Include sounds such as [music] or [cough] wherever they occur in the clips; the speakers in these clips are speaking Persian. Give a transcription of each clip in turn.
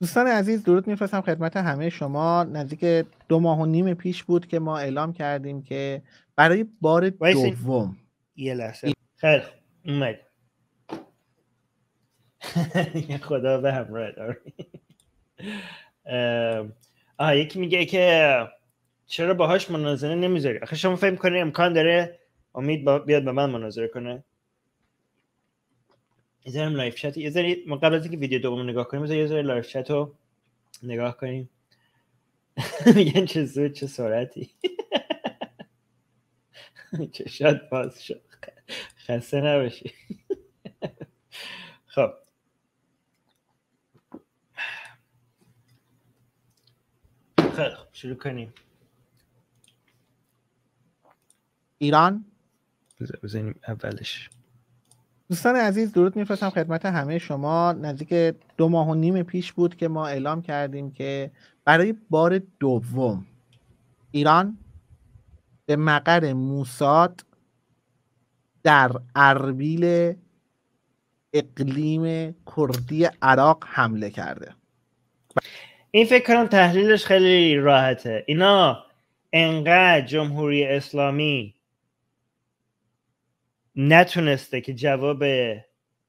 دوستان عزیز درود میفرستم خدمت همه شما نزدیک دو ماه و نیم پیش بود که ما اعلام کردیم که برای بار دوم یه لحظه خیلی خدا به همراه آه یکی میگه که چرا باهاش مناظره نمیذاری آخه شما فهم کنید امکان داره امید بیاد به من مناظره کنه یه ذره لایف چت یه ذره قبل از اینکه ویدیو دوم نگاه کنیم یه ذره لایف چت رو نگاه کنیم [laughs] میگن چه زود چه سرعتی [laughs] شاد باز شد خسته نباشی [laughs] خب خب شروع کنیم ایران بزنیم اولش دوستان عزیز درود میفرستم خدمت همه شما نزدیک دو ماه و نیم پیش بود که ما اعلام کردیم که برای بار دوم ایران به مقر موساد در اربیل اقلیم کردی عراق حمله کرده این فکر کنم تحلیلش خیلی راحته اینا انقدر جمهوری اسلامی نتونسته که جواب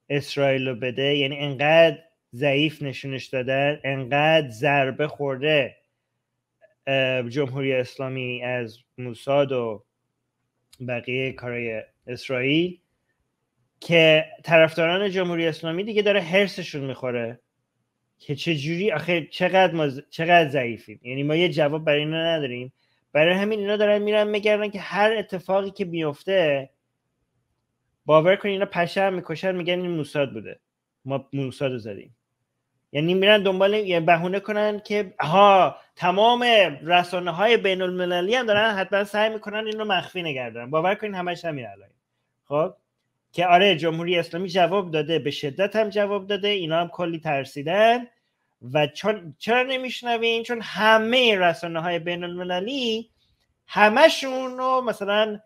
اسرائیل رو بده یعنی انقدر ضعیف نشونش دادن انقدر ضربه خورده جمهوری اسلامی از موساد و بقیه کارای اسرائیل که طرفداران جمهوری اسلامی دیگه داره هرسشون میخوره که چجوری آخه چقدر ما چقدر ضعیفیم یعنی ما یه جواب برای اینا نداریم برای همین اینا دارن میرن میگردن که هر اتفاقی که میفته باور کن اینا پشه هم میکشن میگن این موساد بوده ما موساد رو زدیم یعنی میرن دنبال یعنی بهونه کنن که ها تمام رسانه های بین المللی هم دارن حتما سعی میکنن این رو مخفی نگردن باور کنین همش همین الان خب که آره جمهوری اسلامی جواب داده به شدت هم جواب داده اینا هم کلی ترسیدن و چون چرا نمیشنوین چون همه رسانه های بین المللی همشون رو مثلا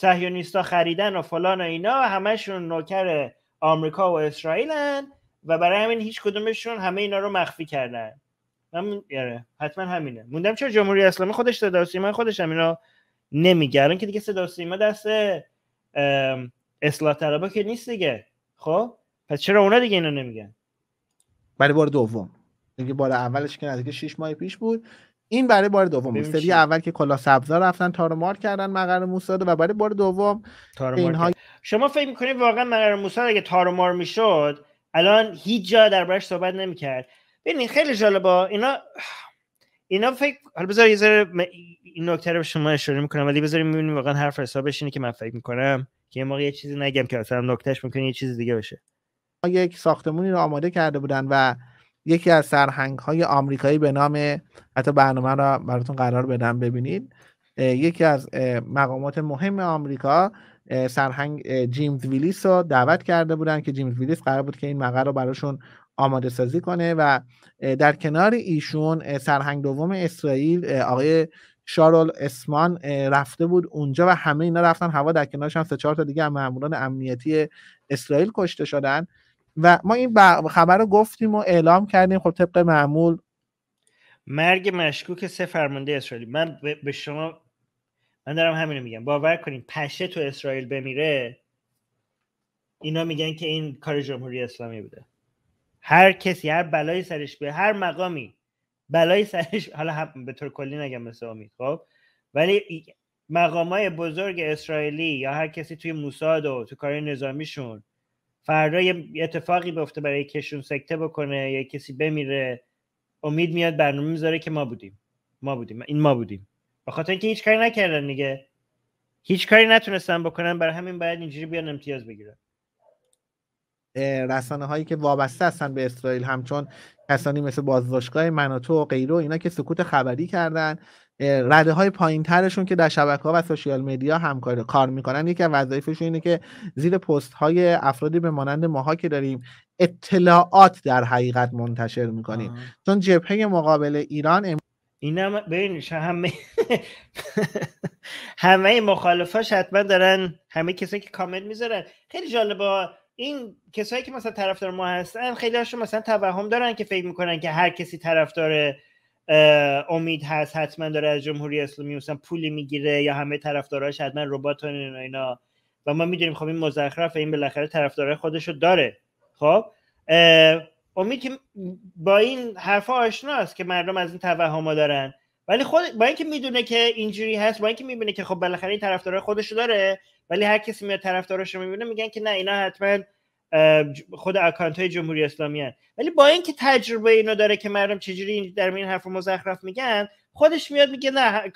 سهیونیستا خریدن و فلان و اینا همشون نوکر آمریکا و اسرائیلن و برای همین هیچ کدومشون همه اینا رو مخفی کردن من یاره حتما همینه موندم چرا جمهوری اسلامی خودش صدا سیما خودش هم اینا نمیگه که دیگه صدا سیما دست اصلاح طلبا که نیست دیگه خب پس چرا اونا دیگه اینا نمیگن برای بار دوم دیگه بار اولش که نزدیک 6 ماه پیش بود این برای بار دوم سری اول که کلا سبزا رفتن تارمار کردن مقر موسی و برای بار دوم اینها شما فکر میکنید واقعا مقر موسی اگه تارمار میشد الان هیچ جا در برش صحبت نمیکرد ببینید خیلی جالبه. اینا اینا فکر حالا بذار یه ذره این نکته رو به شما اشاره میکنم ولی بذاریم میبینیم واقعا حرف حسابش اینه که من فکر میکنم که یه موقع یه چیزی نگم که اصلا نکتهش ممکنه یه چیز دیگه بشه یک ساختمونی رو آماده کرده بودن و یکی از سرهنگ های آمریکایی به نام حتی برنامه را براتون قرار بدم ببینید یکی از مقامات مهم آمریکا سرهنگ جیمز ویلیس رو دعوت کرده بودن که جیمز ویلیس قرار بود که این مقر رو براشون آماده سازی کنه و در کنار ایشون سرهنگ دوم اسرائیل آقای شارل اسمان رفته بود اونجا و همه اینا رفتن هوا در کنارش هم سه چهار تا دیگه ماموران امنیتی اسرائیل کشته شدن و ما این خبر رو گفتیم و اعلام کردیم خب طبق معمول مرگ مشکوک سه فرمانده اسرائیل من به شما من دارم همینو میگم باور کنین پشه تو اسرائیل بمیره اینا میگن که این کار جمهوری اسلامی بوده هر کسی هر بلایی سرش به هر مقامی بلایی سرش حالا هم به طور کلی نگم مثل امید خب ولی مقامای بزرگ اسرائیلی یا هر کسی توی موساد و تو کار نظامیشون فردا یه اتفاقی بفته برای کشون سکته بکنه یا کسی بمیره امید میاد برنامه میذاره که ما بودیم ما بودیم این ما بودیم بخاطر اینکه هیچ کاری نکردن دیگه هیچ کاری نتونستن بکنن برای همین باید اینجوری بیان امتیاز بگیرن رسانه هایی که وابسته هستن به اسرائیل همچون کسانی مثل بازداشتگاه مناطو و غیره اینا که سکوت خبری کردن رده های پایین ترشون که در شبکه ها و سوشیال مدیا همکار کار میکنن یکی از وظایفشون اینه که زیر پست های افرادی به مانند ماها که داریم اطلاعات در حقیقت منتشر میکنیم آه. چون جبهه مقابل ایران ام... اینم ببین همه همه مخالفاش حتما دارن همه کسایی که کامنت میذارن خیلی جالبه این کسایی که مثلا طرفدار ما هستن خیلی هاشون مثلا توهم دارن که فکر میکنن که هر کسی طرفدار امید هست حتما داره از جمهوری اسلامی مثلا پولی میگیره یا همه طرفداراش حتما ربات و اینا و ما میدونیم خب این مزخرف این بالاخره طرفدارای خودش رو داره خب امید که با این حرفا آشناست که مردم از این توهما دارن ولی خود با اینکه میدونه که اینجوری هست با اینکه میبینه که خب بالاخره این طرفدارای خودش داره ولی هر کسی میاد طرفدارش رو میبینه میگن که نه اینا حتما خود اکانت های جمهوری اسلامی ولی با اینکه تجربه اینو داره که مردم چجوری در این حرف مزخرف میگن خودش میاد میگه نه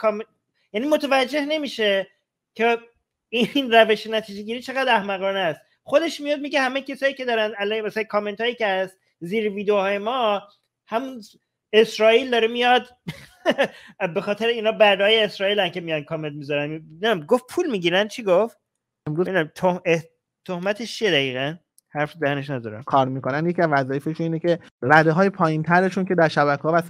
یعنی متوجه نمیشه که این روش نتیجه گیری چقدر احمقانه است خودش میاد میگه همه کسایی که دارن علی مثلا کامنت هایی که از زیر ویدیوهای ما هم اسرائیل داره میاد [laughs] به خاطر اینا برای اسرائیل هن که میان کامنت میذارن گفت پول میگیرن چی گفت تهمتش چیه دقیقا حرف دانش ندارم کار میکنن یکی از وظایفشون اینه که رده های پایین ترشون که در شبکه ها و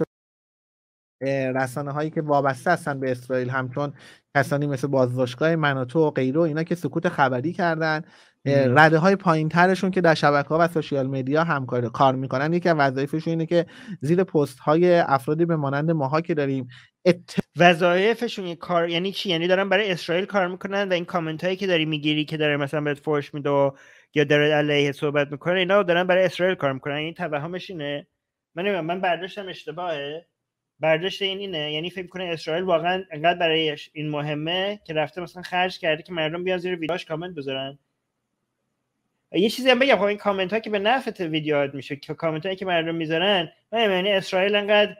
رسانه هایی که وابسته هستن به اسرائیل همچون کسانی مثل بازداشتگاه مناتو و غیره اینا که سکوت خبری کردن رده های پایین ترشون که در شبکه ها و سوشیال مدیا همکاری کار میکنن یکی از وظایفشون اینه که زیر پست های افرادی به مانند ماها که داریم ات... وظایفشون کار یعنی چی یعنی دارن برای اسرائیل کار میکنن و این کامنت هایی که داری میگیری که داره مثلا بهت فرش میده یا داره علیه صحبت میکنه اینا رو دارن برای اسرائیل کار میکنن این یعنی توهمش اینه من نمیم. من برداشتم اشتباهه برداشت این اینه یعنی فکر کنه اسرائیل واقعا انقدر برایش این مهمه که رفته مثلا خرج کرده که مردم بیان زیر ویدیوش کامنت بذارن یه چیزی هم بگم خب این کامنت ها که به نفع ویدیوهات میشه که کامنت هایی که مردم میذارن یعنی اسرائیل انقدر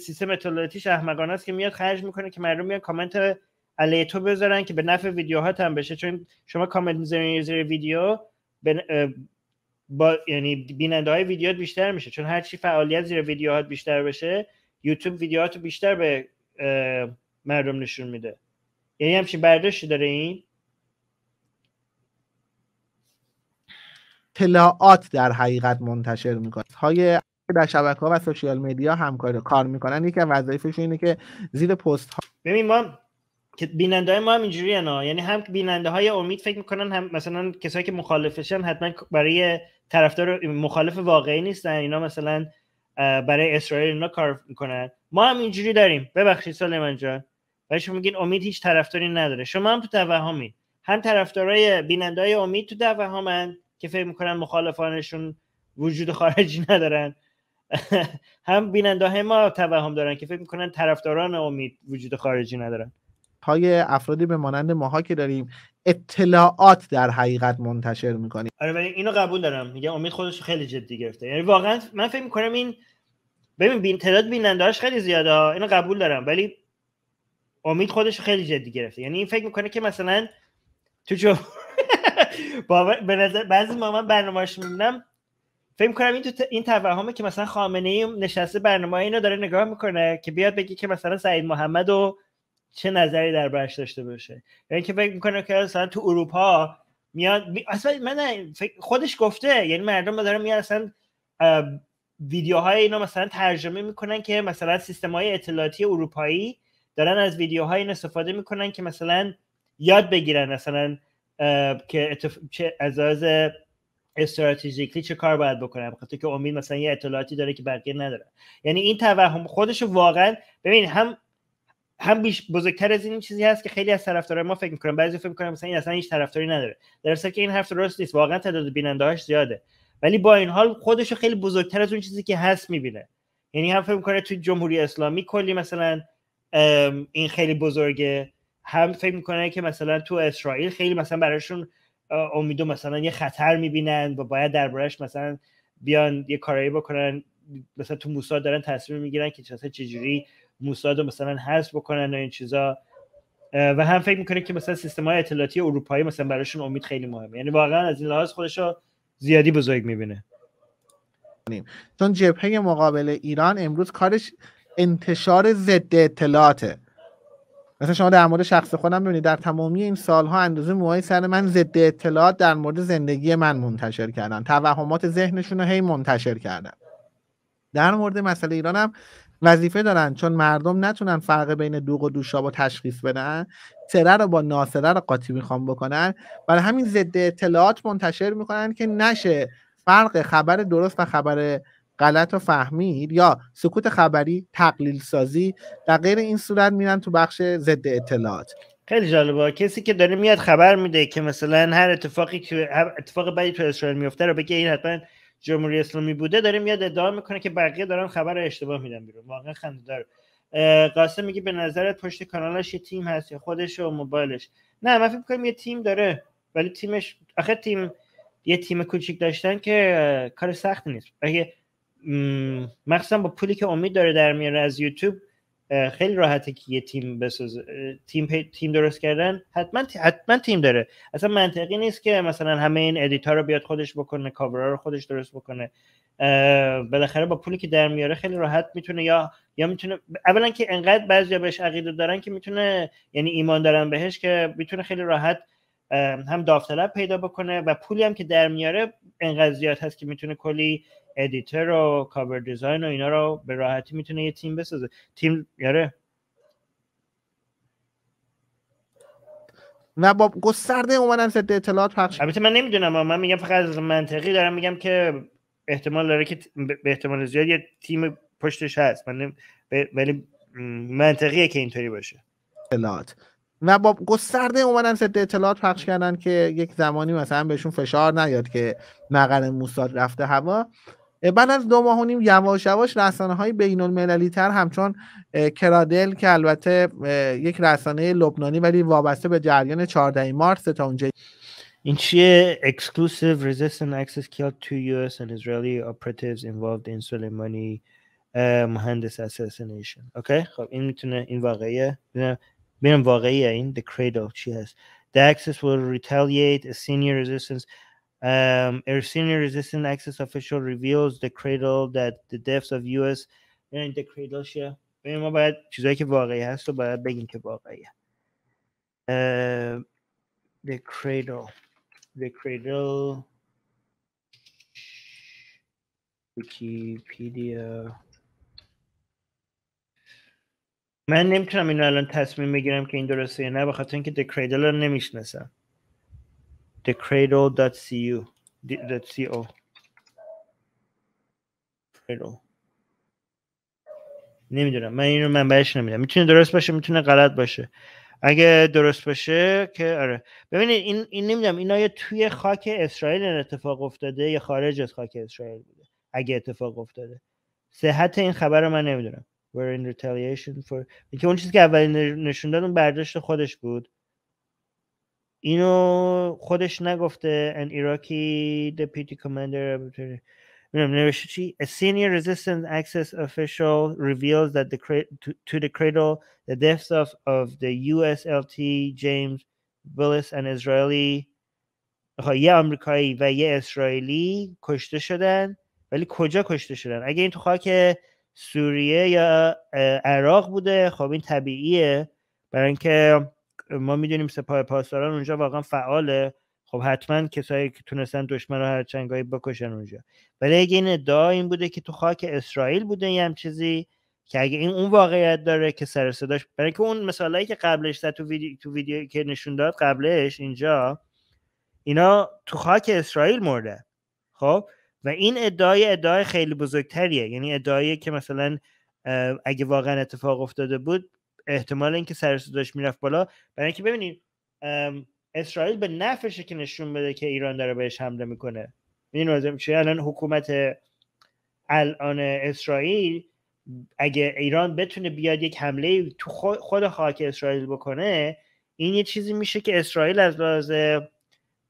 سیستم اطلاعاتیش احمقانه است که میاد خرج میکنه که مردم میان کامنت علیه تو بذارن که به نفع ویدیوهات هم بشه چون شما کامنت میذارین زیر ویدیو با یعنی بیننده های ویدیوهات بیشتر میشه چون هر چی فعالیت زیر ویدیوهات بیشتر بشه یوتیوب ویدیوهات بیشتر به مردم نشون میده یعنی همچین برداشتی داره این اطلاعات در حقیقت منتشر میکنه های در شبکه ها و سوشیال میدیا همکاری کار میکنن یکی از اینه که زیر پست ها ببین ما که بیننده های ما هم اینجوری یعنی هم بیننده های امید فکر میکنن هم مثلا کسایی که مخالفشن حتما برای طرفدار مخالف واقعی نیستن اینا مثلا برای اسرائیل اینا کار میکنن ما هم اینجوری داریم ببخشید سلیمان جان ولی شما میگین امید هیچ طرفداری نداره شما هم تو توهمی. هم طرفدارای بیننده های امید تو توهمن که فکر میکنن مخالفانشون وجود خارجی ندارن [laughs] هم بیننده ما توهم دارن که فکر میکنن طرفداران امید وجود خارجی ندارن های افرادی به مانند ماها که داریم اطلاعات در حقیقت منتشر میکنیم آره ولی اینو قبول دارم میگه امید خودش خیلی جدی گرفته یعنی واقعا من فکر میکنم این ببین بین تعداد بیننداش خیلی زیاده اینو قبول دارم ولی امید خودش خیلی جدی گرفته یعنی این فکر میکنه که مثلا تو جو [laughs] به بعضی ما برنامه‌اش میبینم فکر میکنم این تو این توهمه که مثلا خامنه نشسته برنامه اینو داره نگاه میکنه که بیاد بگی که مثلا سعید محمد و چه نظری در برش داشته باشه یعنی اینکه فکر میکنه که اصلا تو اروپا میاد اصلا من خودش گفته یعنی مردم دارن میان اصلا ویدیوهای اینا مثلا ترجمه میکنن که مثلا سیستم های اطلاعاتی اروپایی دارن از ویدیوهای این استفاده میکنن که مثلا یاد بگیرن مثلا که اتف... چه از از استراتژیکلی چه کار باید بکنن بخاطر که امید مثلا یه اطلاعاتی داره که بقیه نداره یعنی این توهم خودش واقعا ببین هم هم بیش بزرگتر از این چیزی هست که خیلی از طرفدارای ما فکر میکنن بعضی فکر میکنن مثلا این اصلا هیچ طرفداری نداره در که این حرف درست نیست واقعا تعداد بینندهاش زیاده ولی با این حال خودش خیلی بزرگتر از اون چیزی که هست میبینه یعنی هم فکر میکنه توی جمهوری اسلامی کلی مثلا این خیلی بزرگه هم فکر میکنه که مثلا تو اسرائیل خیلی مثلا براشون امیدو مثلا یه خطر میبینن و باید دربارش مثلا بیان یه کارایی بکنن مثلا تو موساد دارن تصمیم میگیرن که چجوری موساد رو مثلا حذف بکنن و این چیزا و هم فکر میکنه که مثلا سیستم های اطلاعاتی اروپایی مثلا براشون امید خیلی مهمه یعنی واقعا از این لحاظ خودش رو زیادی بزرگ میبینه چون جبهه مقابل ایران امروز کارش انتشار ضد اطلاعاته مثلا شما در مورد شخص خودم ببینید در تمامی این سالها اندازه موهای سر من ضد اطلاعات در مورد زندگی من منتشر کردن توهمات ذهنشون رو هی منتشر کردن در مورد مسئله ایران هم وظیفه دارن چون مردم نتونن فرق بین دوغ و دوشاب و تشخیص بدن سره رو با ناسره رو قاطی میخوام بکنن برای همین ضد اطلاعات منتشر میکنن که نشه فرق خبر درست و خبر غلط و فهمید یا سکوت خبری تقلیل سازی در غیر این صورت میرن تو بخش ضد اطلاعات خیلی جالبه کسی که داره میاد خبر میده که مثلا هر اتفاقی که اتفاق بدی تو اسرائیل میفته رو بگه این حتما جمهوری اسلامی بوده داریم یاد ادعا میکنه که بقیه دارن خبر اشتباه میدن بیرون واقعا خنده قاسم میگه به نظرت پشت کانالش یه تیم هست یا خودش و موبایلش نه من فکر میکنم یه تیم داره ولی تیمش آخر تیم یه تیم کوچیک داشتن که کار سخت نیست اگه مخصوصا با پولی که امید داره در میاره از یوتیوب خیلی راحته که یه تیم بسازه تیم تیم درست کردن حتما حتما تیم داره اصلا منطقی نیست که مثلا همه این ادیتور رو بیاد خودش بکنه کاورا رو خودش درست بکنه بالاخره با پولی که در میاره خیلی راحت میتونه یا یا میتونه اولا که انقدر بعضیا بهش عقیده دارن که میتونه یعنی ایمان دارن بهش که میتونه خیلی راحت هم داوطلب پیدا بکنه و پولی هم که در میاره انقدر زیاد هست که میتونه کلی ادیتر و کاور دیزاین و اینا رو به راحتی میتونه یه تیم بسازه تیم یاره و با گسترده اومدن ضد اطلاعات پخش البته من نمیدونم من میگم فقط از منطقی دارم میگم که احتمال داره که به احتمال زیاد یه تیم پشتش هست من ولی منطقیه که اینطوری باشه اطلاعات و با گسترده اومدن ضد اطلاعات پخش کردن که یک زمانی مثلا بهشون فشار نیاد که مقر موساد رفته هوا بعد از دو ماه و نیم یواش یواش رسانه های بین المللی تر همچون کرادل که البته یک رسانه لبنانی ولی وابسته به جریان 14 مارس تا اونجا این چیه اکسکلوسیو resistance access killed تو یو اس Israeli operatives involved in این سلیمانی مهندس اسسینیشن اوکی خب این میتونه این واقعیه ببینم واقعیه این the cradle چی هست The Axis will retaliate a senior resistance Um, senior resistant Access official reveals the cradle that the depths of US in the ما باید چیزایی که واقعی هست رو باید بگیم که واقعیه uh, the cradle the cradle wikipedia من نمیتونم اینو الان تصمیم بگیرم که این درسته یا نه به the cradle رو نمیشناسم thecradle.cu. .co. Cradle. نمیدونم من اینو من بهش نمیدم میتونه درست باشه میتونه غلط باشه اگه درست باشه که آره ببینید این این نمیدونم اینا یا توی خاک اسرائیل این اتفاق افتاده یا خارج از خاک اسرائیل بوده اگه اتفاق افتاده صحت این خبر رو من نمیدونم we're in retaliation for اون چیزی که اولین نشون دادن برداشت خودش بود اینو خودش نگفته ان ایراکی دپیتی کماندر نمیدونم نوشته چی ا سینیر رزिस्टنس اکسس افیشل ریویلز دت دی کریت تو دی کریدل دی دیفس اف اف دی یو اس ال تی جیمز ویلیس ان اسرائیلی یه آمریکایی و یه اسرائیلی کشته شدن ولی کجا کشته شدن اگه این تو خاک سوریه یا عراق بوده خب این طبیعیه برای اینکه ما میدونیم سپاه پاسداران اونجا واقعا فعاله خب حتما کسایی که تونستن دشمن رو هرچنگایی بکشن اونجا ولی اگه این ادعا این بوده که تو خاک اسرائیل بوده یه چیزی که اگه این اون واقعیت داره که سر صداش برای که اون مثالی که قبلش تو ویدیو تو ویدیو که نشون داد قبلش اینجا اینا تو خاک اسرائیل مرده خب و این ادعای ادعای خیلی بزرگتریه یعنی ادعایی که مثلا اگه واقعا اتفاق افتاده بود احتمال اینکه سر داشت میرفت بالا برای اینکه ببینید اسرائیل به نفعشه که نشون بده که ایران داره بهش حمله میکنه این لازم چه الان حکومت الان اسرائیل اگه ایران بتونه بیاد یک حمله تو خود خاک اسرائیل بکنه این یه چیزی میشه که اسرائیل از لحاظ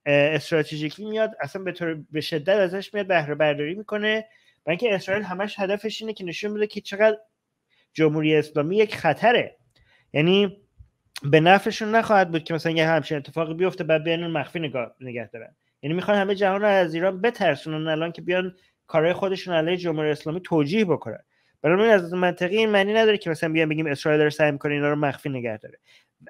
استراتژیکی میاد اصلا به طور به شدت ازش میاد بهره برداری میکنه و اینکه اسرائیل همش هدفش اینه که نشون بده که چقدر جمهوری اسلامی یک خطره یعنی به نفعشون نخواهد بود که مثلا یه همچین اتفاقی بیفته بعد بیان مخفی نگاه نگه دارن یعنی میخوان همه جهان رو از ایران بترسونن الان که بیان کارهای خودشون علیه جمهوری اسلامی توجیه بکنن برای از منطقی این معنی نداره که مثلا بیان بگیم اسرائیل داره سعی میکنه اینا رو مخفی نگه داره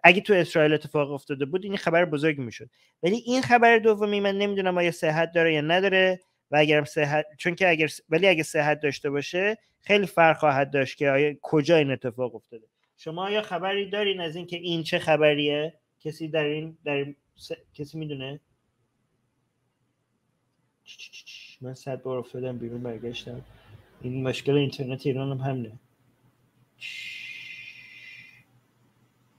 اگه تو اسرائیل اتفاق افتاده بود این خبر بزرگ میشد ولی این خبر دومی من نمیدونم آیا صحت داره یا نداره و اگر صحت چون که اگر ولی اگه صحت داشته باشه خیلی فرق خواهد داشت که آیا کجا این اتفاق افتاده شما یا خبری دارین از اینکه این چه خبریه کسی در این در این کسی میدونه من صد بار افتادم بیرون برگشتم این مشکل اینترنت ایران هم همینه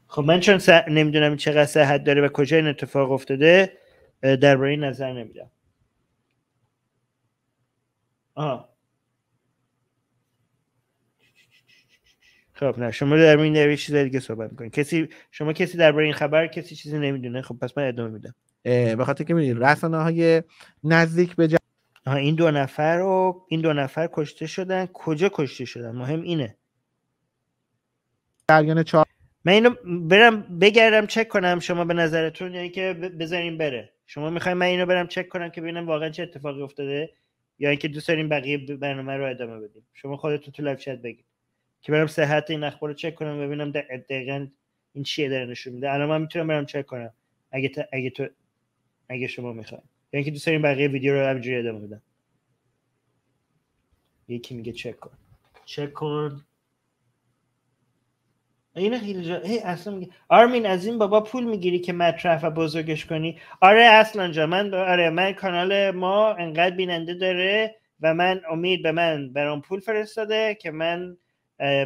خب من چون س... نمیدونم چقدر صحت داره و کجا این اتفاق افتاده درباره این نظر نمیدم آه خب نه شما در این در چیز دیگه صحبت میکنید کسی شما کسی درباره این خبر کسی چیزی نمیدونه خب پس من ادامه میدم به خاطر که میدونید رسانه های نزدیک به این دو نفر رو این دو نفر کشته شدن کجا کشته شدن مهم اینه جریان چهار من اینو برم بگردم چک کنم شما به نظرتون یعنی که بذارین بره شما میخواین من اینو برم چک کنم که ببینم واقعا چه اتفاقی افتاده یا اینکه دوست داریم بقیه برنامه رو ادامه بدیم شما خودتون تو لایو چت بگید که برم صحت این اخبار رو چک کنم ببینم دقیقا این چیه داره نشون میده الان من میتونم برم چک کنم اگه تا اگه تو اگه شما میخواین یعنی که دوست دارین بقیه ویدیو رو همینجوری ادامه بدم یکی میگه چک کن چک کن این خیلی جا... هی اصلا میگه آرمین از این بابا پول میگیری که مطرح و بزرگش کنی آره اصلا جا من آره من کانال ما انقدر بیننده داره و من امید به من برام پول فرستاده که من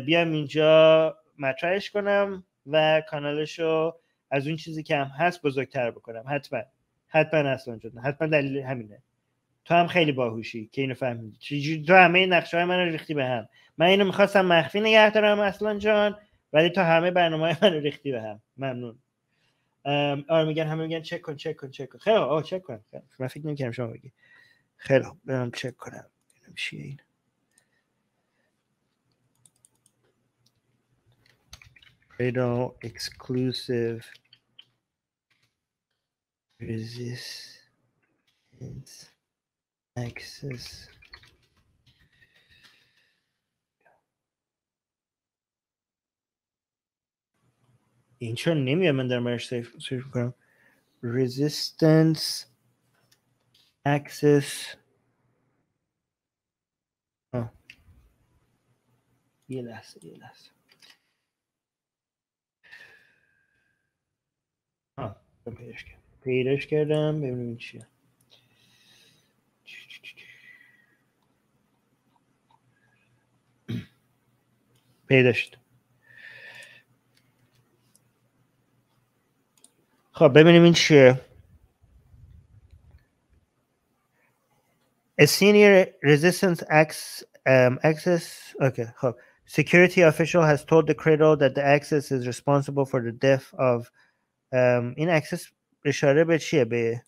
بیام اینجا مطرحش کنم و کانالش رو از اون چیزی که هم هست بزرگتر بکنم حتما حتما اصلا جدا حتما دلیل همینه تو هم خیلی باهوشی که اینو فهمیدی تو همه نقشه های من ریختی به هم من اینو میخواستم مخفی نگه دارم اصلا جان ولی تو همه برنامه های من ریختی به هم ممنون آره میگن همه میگن چک کن چک کن چک کن خیلی آه چک کن من فکر کنم شما بگی خیلی برم چک کنم چیه این Radon exclusive resistance access. این name. نمیاد من در مرش سرچ resistance access آه. Yes, لحظه Péres, péreskedem, én nincs ilyen. Pédest. خب ببینیم این چیه A senior resistance access, um, access okay, خب Security official has told the cradle that the access is responsible for the death of این اکسس اشاره به چیه به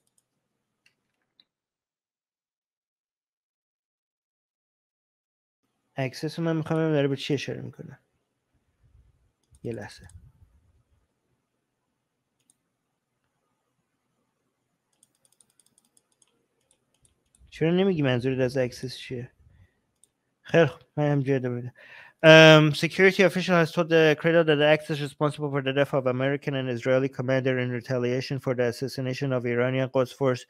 اکسس من میخوام ببینم داره به چی اشاره میکنه یه لحظه چرا نمیگی منظورت از اکسس چیه خیلی خوب من هم جدا Um, security official has told the Credo that the act is responsible for the death of American and Israeli commander in retaliation for the assassination of Iranian Quds Force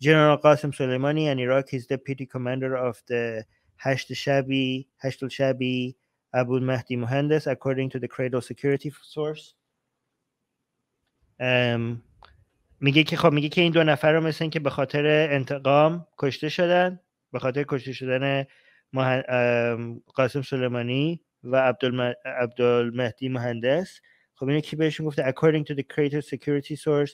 General Qasem Soleimani and Iraqi's deputy commander of the Hashd Shabi, Hashd al-Shabi Abu Mahdi Mohandas, according to the Credo security source. Um, میگه که خب میگه که این دو نفر رو مثل که به خاطر انتقام کشته شدن به خاطر کشته شدن مهن... قاسم سلیمانی و عبدالم... عبدالمهدی مهندس خب اینه که بهشون گفته according to the creator security source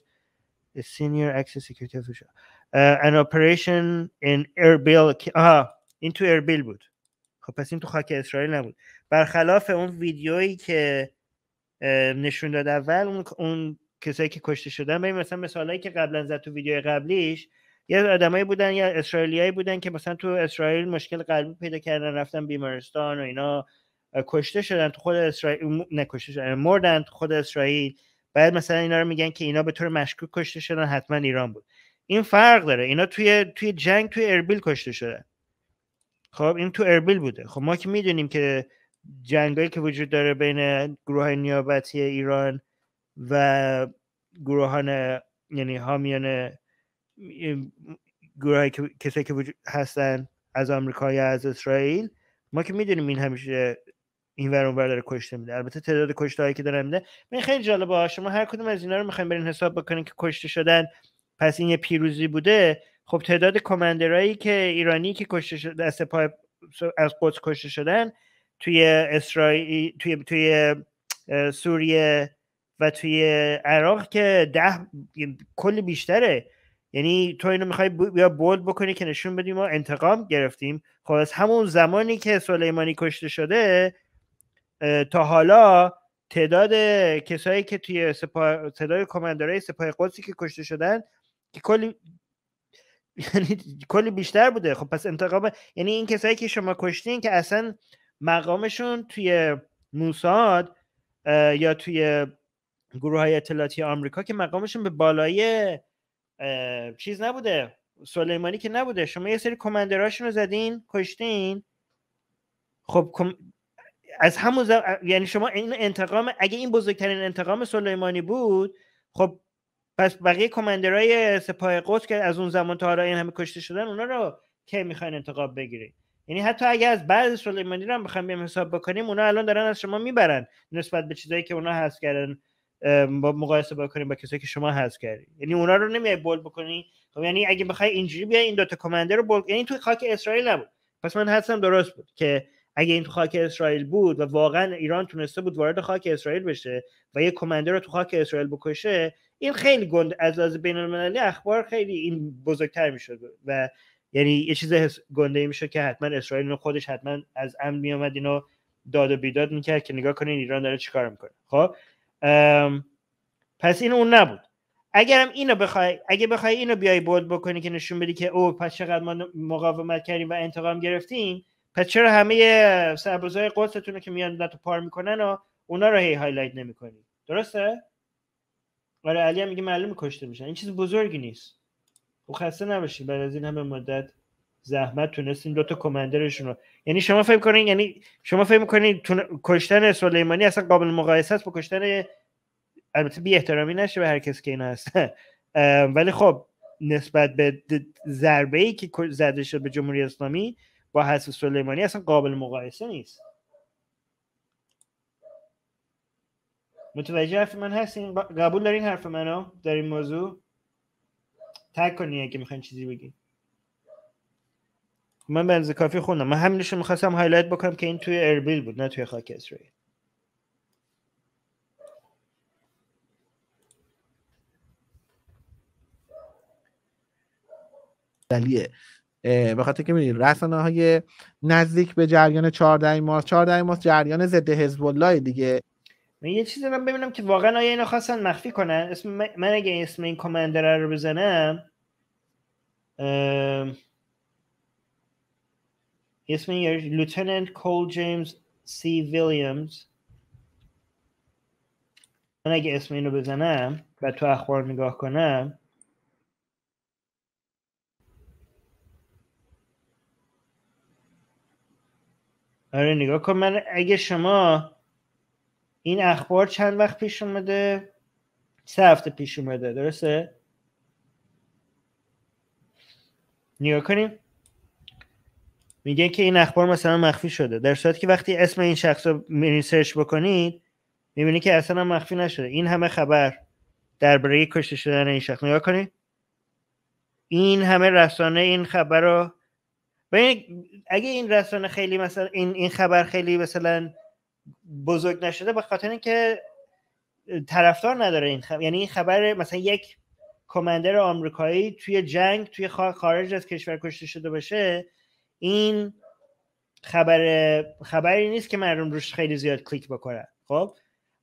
a senior access security official uh, an operation in Erbil آها این تو اربیل بود خب پس این تو خاک اسرائیل نبود برخلاف اون ویدیویی که نشون داد اول اون, اون کسایی که کشته شدن ببین مثلا مثالایی که قبلا زد تو ویدیوی قبلیش یه آدمایی بودن یا اسرائیلیایی بودن که مثلا تو اسرائیل مشکل قلبی پیدا کردن رفتن بیمارستان و اینا کشته شدن تو خود اسرائیل نه شدن مردن تو خود اسرائیل بعد مثلا اینا رو میگن که اینا به طور مشکوک کشته شدن حتما ایران بود این فرق داره اینا توی توی جنگ توی اربیل کشته شدن خب این تو اربیل بوده خب ما که میدونیم که جنگایی که وجود داره بین گروه نیابتی ایران و گروهان یعنی حامیان گروه که کسی که وجود هستن از آمریکا یا از اسرائیل ما که میدونیم این همیشه این ور اونور داره کشته میده البته تعداد کشته هایی که داره میده من خیلی جالبه شما هر کدوم از اینا رو میخوایم برین حساب بکنین که کشته شدن پس این یه پیروزی بوده خب تعداد کماندرایی که ایرانی که کشته شده از سپاه از قدس کشته شدن توی اسرائیل توی توی سوریه و توی عراق که ده کلی بیشتره یعنی تو اینو میخوای بیا بولد بکنی که نشون بدیم ما انتقام گرفتیم خب از همون زمانی که سلیمانی کشته شده تا حالا تعداد کسایی که توی سپاه تعداد کماندارای سپاه قدسی که کشته شدن که کلی [laughs] یعنی کلی بیشتر بوده خب پس انتقام یعنی این کسایی که شما کشتین که اصلا مقامشون توی موساد یا توی گروه های اطلاعاتی آمریکا که مقامشون به بالای چیز نبوده سلیمانی که نبوده شما یه سری کماندراشون رو زدین کشتین خب از همون یعنی شما این انتقام اگه این بزرگترین انتقام سلیمانی بود خب پس بقیه کماندرای سپاه قدس که از اون زمان تا حالا این همه کشته شدن اونا رو کی میخواین انتقام بگیری یعنی حتی اگه از بعض سلیمانی رو هم بخوایم حساب بکنیم اونا الان دارن از شما میبرن نسبت به چیزایی که اونا هست کردن با مقایسه بکنیم با کسایی که شما حذف کردی یعنی اونا رو نمیای بول بکنی خب یعنی اگه بخوای اینجوری بیای این تا کمانده رو بول یعنی تو خاک اسرائیل نبود پس من حدسم درست بود که اگه این تو خاک اسرائیل بود و واقعا ایران تونسته بود وارد خاک اسرائیل بشه و یه کمانده رو تو خاک اسرائیل بکشه این خیلی گند از بین المللی اخبار خیلی این بزرگتر میشد و یعنی یه چیز گنده ای میشد که حتما اسرائیل اینو خودش حتما از امن میومد اینو داد و بیداد میکرد که نگاه کنین ایران داره چیکار میکنه خب پس این اون نبود اگرم اینو بخوای اگه بخوای اینو بیای بود بکنی که نشون بدی که او پس چقدر ما مقاومت کردیم و انتقام گرفتیم پس چرا همه سربازای قدستون رو که میان تو پار میکنن و اونا رو هی هایلایت نمیکنی درسته آره علی هم میگه معلومه کشته میشن این چیز بزرگی نیست او خب خسته نباشید بعد از این همه مدت زحمت تونستیم دوتا کماندرشون رو یعنی شما فکر کنین یعنی شما فکر میکنین تون... کشتن سلیمانی اصلا قابل مقایسه است با کشتن البته بی احترامی نشه به هر کسی که اینا هست ولی خب نسبت به ضربه ای که زده شد به جمهوری اسلامی با حس سلیمانی اصلا قابل مقایسه نیست متوجه حرف من هستین قبول دارین حرف منو در این موضوع تک کنین اگه میخواین چیزی بگین من بنز کافی خوندم من همینش میخواستم هایلایت بکنم که این توی اربیل بود نه توی خاک اسرائیل دلیه به خاطر که میدونید رسانه های نزدیک به جریان 14 مارس 14 مارس جریان ضد حزب الله دیگه من یه چیزی دارم ببینم که واقعا آیا اینو خواستن مخفی کنن اسم من اگه اسم این کامندر رو بزنم اسم این لوتننت کول جیمز سی ویلیامز من اگه اسم اینو بزنم و تو اخبار نگاه کنم آره نگاه کن من اگه شما این اخبار چند وقت پیش اومده سه هفته پیش اومده درسته نگاه کنیم میگه که این اخبار مثلا مخفی شده در صورتی که وقتی اسم این شخص رو میرین سرچ بکنید میبینی که اصلا مخفی نشده این همه خبر درباره کشته شدن این شخص نگاه کنید این همه رسانه این خبر رو اگه این رسانه خیلی مثلا این این خبر خیلی مثلا بزرگ نشده به خاطر اینکه طرفدار نداره این خبر یعنی این خبر مثلا یک کماندر آمریکایی توی جنگ توی خارج از کشور کشته شده باشه این خبر خبری نیست که مردم روش خیلی زیاد کلیک بکنن خب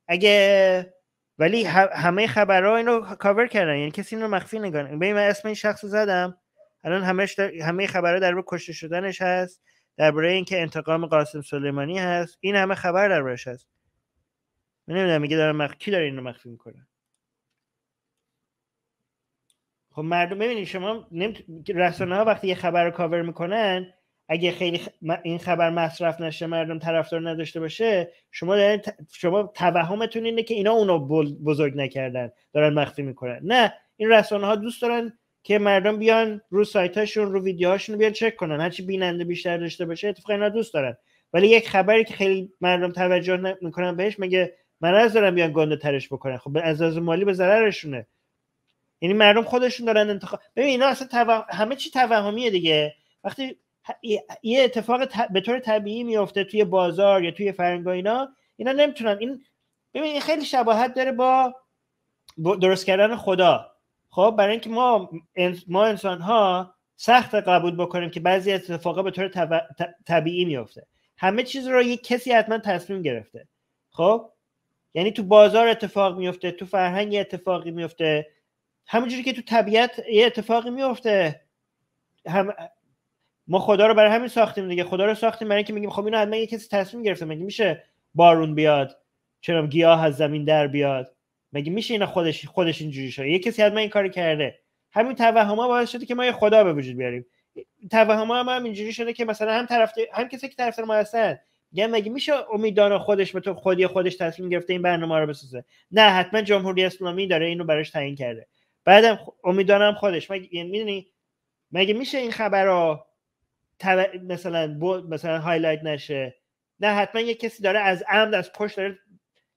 اگه ولی همه خبرها اینو کاور کردن یعنی کسی اینو مخفی نگانه ببین من اسم این شخص زدم الان همش در... همه خبرها درباره کشته شدنش هست درباره اینکه انتقام قاسم سلیمانی هست این همه خبر دربارش هست من نمیدونم میگه دارن مخ... کی داره اینو مخفی میکنن خب مردم ببینید شما رسانه ها وقتی یه خبر رو کاور میکنن اگه خیلی این خبر مصرف نشه مردم طرفدار نداشته باشه شما ت... شما توهمتون اینه که اینا اونو بزرگ نکردن دارن مخفی میکنن نه این رسانه ها دوست دارن که مردم بیان رو سایت هاشون رو ویدیوهاشون بیان چک کنن هرچی بیننده بیشتر داشته باشه اتفاقا اینا دوست دارن ولی یک خبری که خیلی مردم توجه نمیکنن بهش مگه مرض دارن بیان گنده ترش بکنن خب از از مالی به ضررشونه یعنی مردم خودشون دارن انتخاب ببین اینا اصلا همه چی توهمیه دیگه وقتی یه اتفاق به طور طبیعی میفته توی بازار یا توی فرنگ و اینا اینا نمیتونن این ببین خیلی شباهت داره با درست کردن خدا خب برای اینکه ما ما انسان ها سخت قبول بکنیم که بعضی از اتفاقا به طور طب... طبیعی میفته همه چیز رو یک کسی حتما تصمیم گرفته خب یعنی تو بازار اتفاق میفته تو فرهنگ اتفاقی میفته همونجوری که تو طبیعت یه اتفاقی میفته هم ما خدا رو برای همین ساختیم دیگه خدا رو ساختیم برای اینکه میگیم خب اینو حتما یه کسی تصمیم گرفته مگه میشه بارون بیاد چرا گیاه از زمین در بیاد مگه میشه اینا خودش خودش اینجوری شده یه کسی حتما این کاری کرده همین توهم‌ها باعث شده که ما یه خدا به وجود بیاریم توهم‌ها هم, هم اینجوری شده که مثلا هم طرف هم کسی که طرف ما هستن میگن مگه میشه امیدان خودش به تو خودی خودش تصمیم گرفته این برنامه رو بسازه نه حتما جمهوری اسلامی داره اینو براش تعیین کرده بعدم امیدانم خودش مگه یعنی میدونی مگه میشه این خبر مثلا مثلا هایلایت نشه نه حتما یه کسی داره از عمد از پشت داره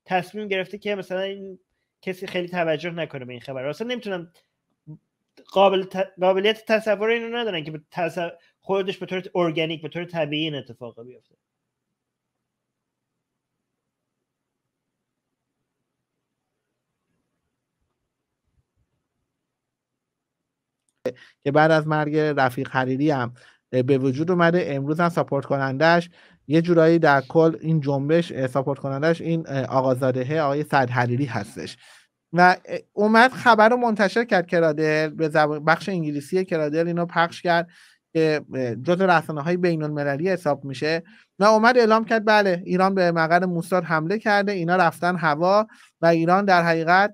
تصمیم گرفته که مثلا این کسی خیلی توجه نکنه به این خبر اصلا نمیتونم قابلیت تصور اینو ندارن که خودش به طور ارگانیک به طور طبیعی این اتفاق بیفته که بعد از مرگ رفیق حریری هم به وجود اومده امروز هم ساپورت کنندش یه جورایی در کل این جنبش ساپورت کنندش این آقازاده آقای سعد حریری هستش و اومد خبر رو منتشر کرد کرادل به بخش انگلیسی کرادل اینو پخش کرد که جز رسانه های بین المللی حساب میشه و اومد اعلام کرد بله ایران به مقر موساد حمله کرده اینا رفتن هوا و ایران در حقیقت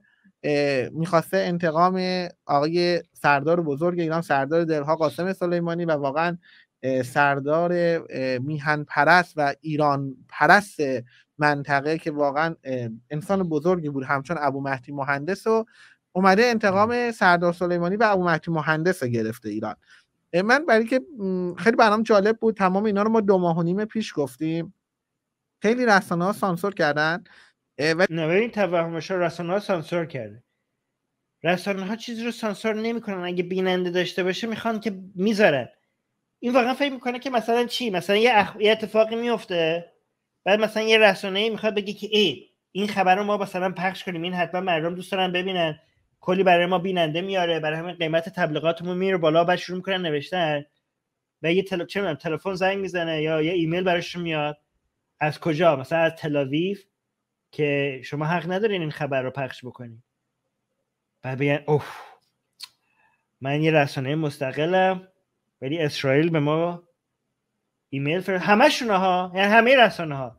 میخواسته انتقام آقای سردار بزرگ ایران سردار دلها قاسم سلیمانی و واقعا سردار میهن پرست و ایران پرست منطقه که واقعا انسان بزرگی بود همچون ابو مهدی مهندس و اومده انتقام سردار سلیمانی و ابو مهدی مهندس رو گرفته ایران من برای که خیلی برام جالب بود تمام اینا رو ما دو ماه و نیم پیش گفتیم خیلی رسانه ها سانسور کردن و... نه ببین توهمش رسانه ها سانسور کرده رسانه ها چیزی رو سانسور نمیکنن اگه بیننده داشته باشه میخوان که میذارن این واقعا فکر میکنه که مثلا چی مثلا یه, اخ... یه اتفاقی میفته بعد مثلا یه رسانه میخواد بگه که ای این خبر رو ما مثلا پخش کنیم این حتما مردم دوست دارن ببینن کلی برای ما بیننده میاره برای همین قیمت تبلیغاتمون میره بالا بعد شروع میکنن نوشتن و یه تلفن زنگ میزنه یا یه ایمیل براش میاد از کجا مثلا از تلاویف که شما حق ندارین این خبر رو پخش بکنین و بگن اوف من یه رسانه مستقلم ولی اسرائیل به ما ایمیل فرست همشون ها یعنی همه رسانه ها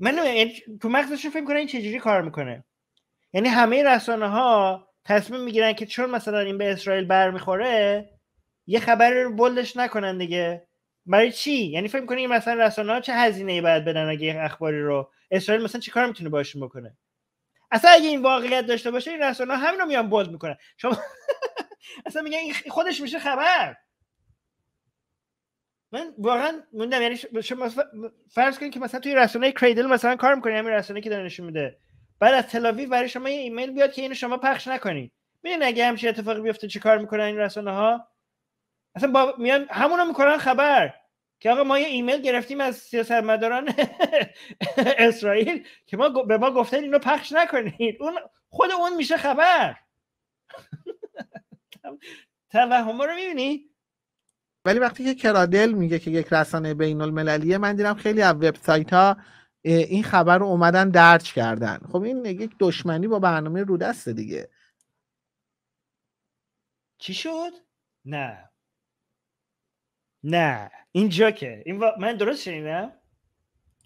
من یعنی تو مغزشون فکر کنن این چجوری کار میکنه یعنی همه رسانه ها تصمیم میگیرن که چون مثلا این به اسرائیل برمیخوره یه خبر رو بلدش نکنن دیگه برای چی یعنی فکر می‌کنی مثلا رسانه چه هزینه باید بدن اگه اخباری رو اسرائیل مثلا چه کار میتونه باشون بکنه اصلا اگه این واقعیت داشته باشه این رسانه ها همین رو میان بولد میکنن شما [laughs] اصلا میگن این خودش میشه خبر من واقعا موندم یعنی شما فرض کنید که مثلا توی رسانه کریدل مثلا کار میکنی همین رسانه که داره میده بعد از تلاوی برای شما یه ایمیل بیاد که اینو شما پخش نکنید ببین اگه همچین اتفاقی بیفته چیکار میکنن این رسانه اصلا با میان میکنن خبر که آقا ما یه ایمیل گرفتیم از سیاستمداران [laughs] اسرائیل که ما به ما گفتن اینو پخش نکنید اون خود اون میشه خبر [laughs] توهم رو میبینی ولی وقتی که کرادل میگه که یک رسانه بین المللیه من دیدم خیلی از وبسایت ها این خبر رو اومدن درج کردن خب این یک دشمنی با برنامه رودسته دیگه چی شد؟ نه نه اینجا که این و... من درست شنیدم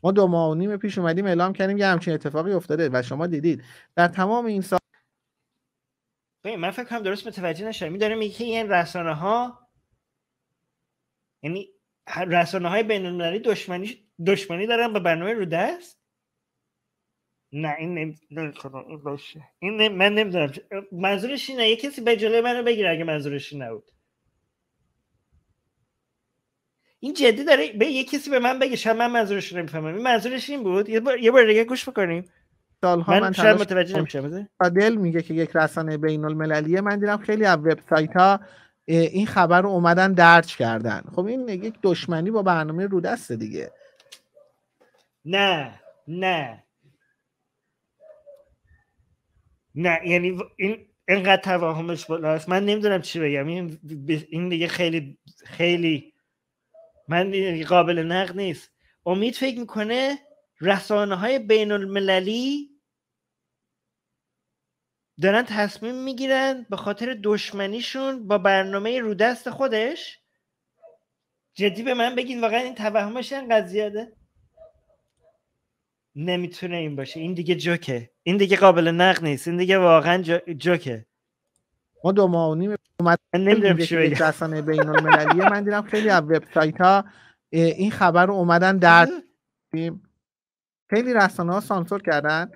ما دو ماه و نیم پیش اومدیم اعلام کردیم یه همچین اتفاقی افتاده و شما دیدید در تمام این سال من فکر کنم درست متوجه نشدم داره میگه این رسانه ها یعنی رسانه های بین دشمنی دشمنی دارن به برنامه رو دست نه این این من نمیدونم منظورش اینه یه کسی به جلوی منو بگیره اگه منظورش نبود این جدی داره به یه کسی به من بگه شاید من منظورش رو نمیفهمم این منظورش این بود یه بار یه بار دیگه گوش بکنیم سالها من, من شاید متوجه نمیشم دل میگه که یک رسانه بین المللیه من دیدم خیلی از وبسایت ها این خبر رو اومدن درج کردن خب این یک دشمنی با برنامه رو دست دیگه نه نه نه یعنی این اینقدر توهمش بالاست من نمیدونم چی بگم این این دیگه خیلی خیلی من قابل نقد نیست امید فکر میکنه رسانه های بین المللی دارن تصمیم میگیرن به خاطر دشمنیشون با برنامه رو خودش جدی به من بگین واقعا این توهمش انقدر زیاده نمیتونه این باشه این دیگه جوکه این دیگه قابل نقد نیست این دیگه واقعا جوکه ما دو ماه و نیم اومد نمیدونم بین من دیدم خیلی از وبسایت ها این خبر رو اومدن در آره. خیلی رسانه ها سانسور کردن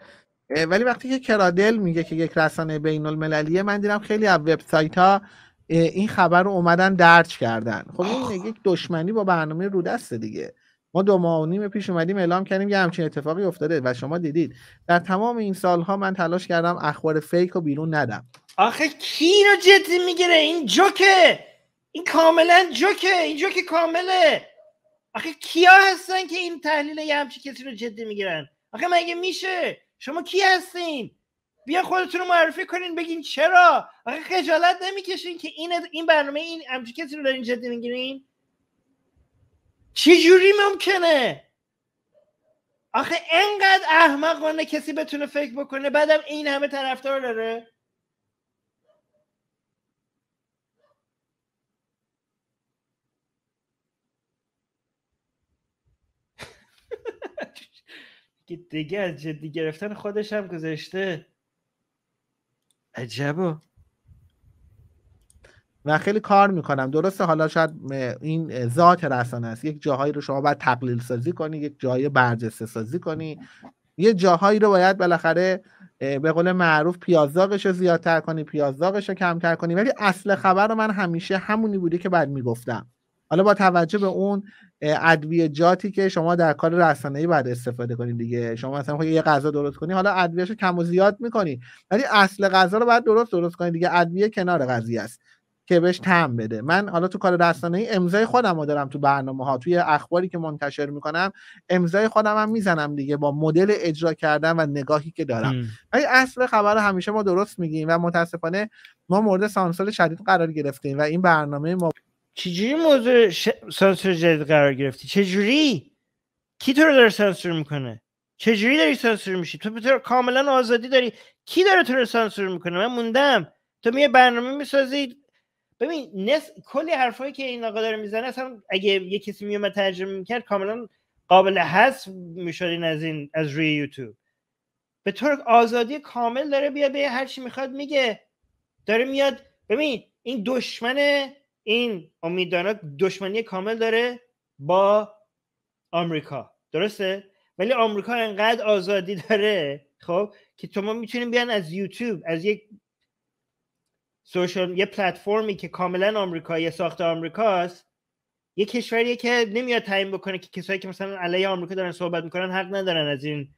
ولی وقتی که کرادل میگه که یک رسانه بین المللیه من دیدم خیلی از وبسایت ها این خبر رو اومدن درج کردن خب این یک دشمنی با برنامه رو دیگه ما دو ماه و نیم پیش اومدیم اعلام کردیم یه همچین اتفاقی افتاده و شما دیدید در تمام این سالها من تلاش کردم اخبار فیک رو بیرون ندم آخه کی رو جدی میگیره این جوکه این کاملا جوکه این جوکه کامله آخه کیا هستن که این تحلیل یه همچین کسی رو جدی میگیرن آخه مگه میشه شما کی هستین بیا خودتون رو معرفی کنین بگین چرا آخه خجالت نمیکشین که این این برنامه این همچین کسی رو دارین جدی میگیرین چی جوری ممکنه آخه انقدر احمقانه کسی بتونه فکر بکنه بعدم این همه طرفدار داره [laughs] دیگه از جدی گرفتن خودش هم گذشته عجبا و خیلی کار میکنم درسته حالا شاید این ذات رسانه است یک جاهایی رو شما باید تقلیل سازی کنی یک جای برجسته سازی کنی یه جاهایی رو باید بالاخره به قول معروف پیازداغش رو زیادتر کنی پیازداغش رو کمتر کنی ولی اصل خبر رو من همیشه همونی بوده که بعد میگفتم حالا با توجه به اون جاتی که شما در کار ای بعد استفاده کنید دیگه شما مثلا یه غذا درست کنی حالا رو کم و زیاد می‌کنی ولی اصل غذا رو باید درست درست کنید دیگه ادویه کنار قضیه است که بهش تم بده من حالا تو کار رسانه ای امضای خودم رو دارم تو برنامه ها توی اخباری که منتشر میکنم امضای خودم هم میزنم دیگه با مدل اجرا کردن و نگاهی که دارم ولی اصل خبر همیشه ما درست میگیم و متاسفانه ما مورد سانسور شدید قرار گرفتیم و این برنامه ما چجوری موضوع ش... سانسور جدید قرار گرفتی چجوری کی تو رو داره سانسور میکنه چجوری داری سانسور میشی تو بطور کاملا آزادی داری کی داره تو رو سانسور میکنه من موندم تو می برنامه میسازی ببین نصف کلی حرفایی که این آقا داره میزنه اصلا اگه یه کسی میومد ترجمه میکرد کاملا قابل حذف میشدین از این از روی یوتیوب به طور آزادی کامل داره بیا به هر چی میخواد میگه داره میاد ببین این دشمن این امیدانا دشمنی کامل داره با آمریکا درسته ولی آمریکا انقدر آزادی داره خب که تو ما میتونیم بیان از یوتیوب از یک سوشال یه پلتفرمی که کاملا آمریکایی ساخت آمریکاست یه کشوریه که نمیاد تعیین بکنه که کسایی که مثلا علیه آمریکا دارن صحبت میکنن حق ندارن از این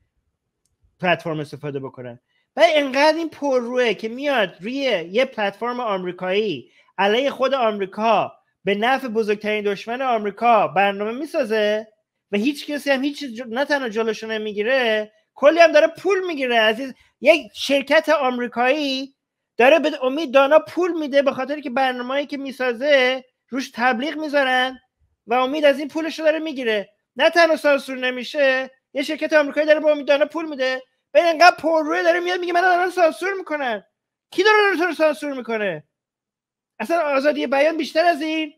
پلتفرم استفاده بکنن و انقدر این پر روه که میاد روی یه پلتفرم آمریکایی علیه خود آمریکا به نفع بزرگترین دشمن آمریکا برنامه میسازه و هیچ کسی هم هیچ نه تنها جلوشو نمیگیره کلی هم داره پول میگیره عزیز یک شرکت آمریکایی داره به امید دانا پول میده به خاطر که برنامه‌ای که میسازه روش تبلیغ میذارن و امید از این پولش رو داره میگیره نه تنها سانسور نمیشه یه شرکت آمریکایی داره به امید دانا پول میده ببین انقدر پرروه داره میاد میگه من دارن سانسور میکنن کی داره رو سانسور میکنه اصلا آزادی بیان بیشتر از این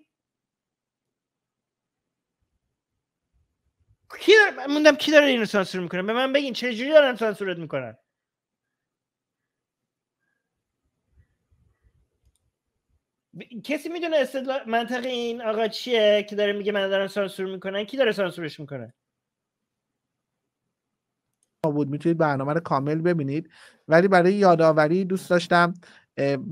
کی داره... موندم کی داره اینو سانسور میکنه به من بگین چه جوری دارن سانسورت میکنن کسی میدونه استدلال منطق این آقا چیه که داره میگه من دارم سانسور میکنن کی داره سانسورش میکنه بود میتونید برنامه رو کامل ببینید ولی برای یادآوری دوست داشتم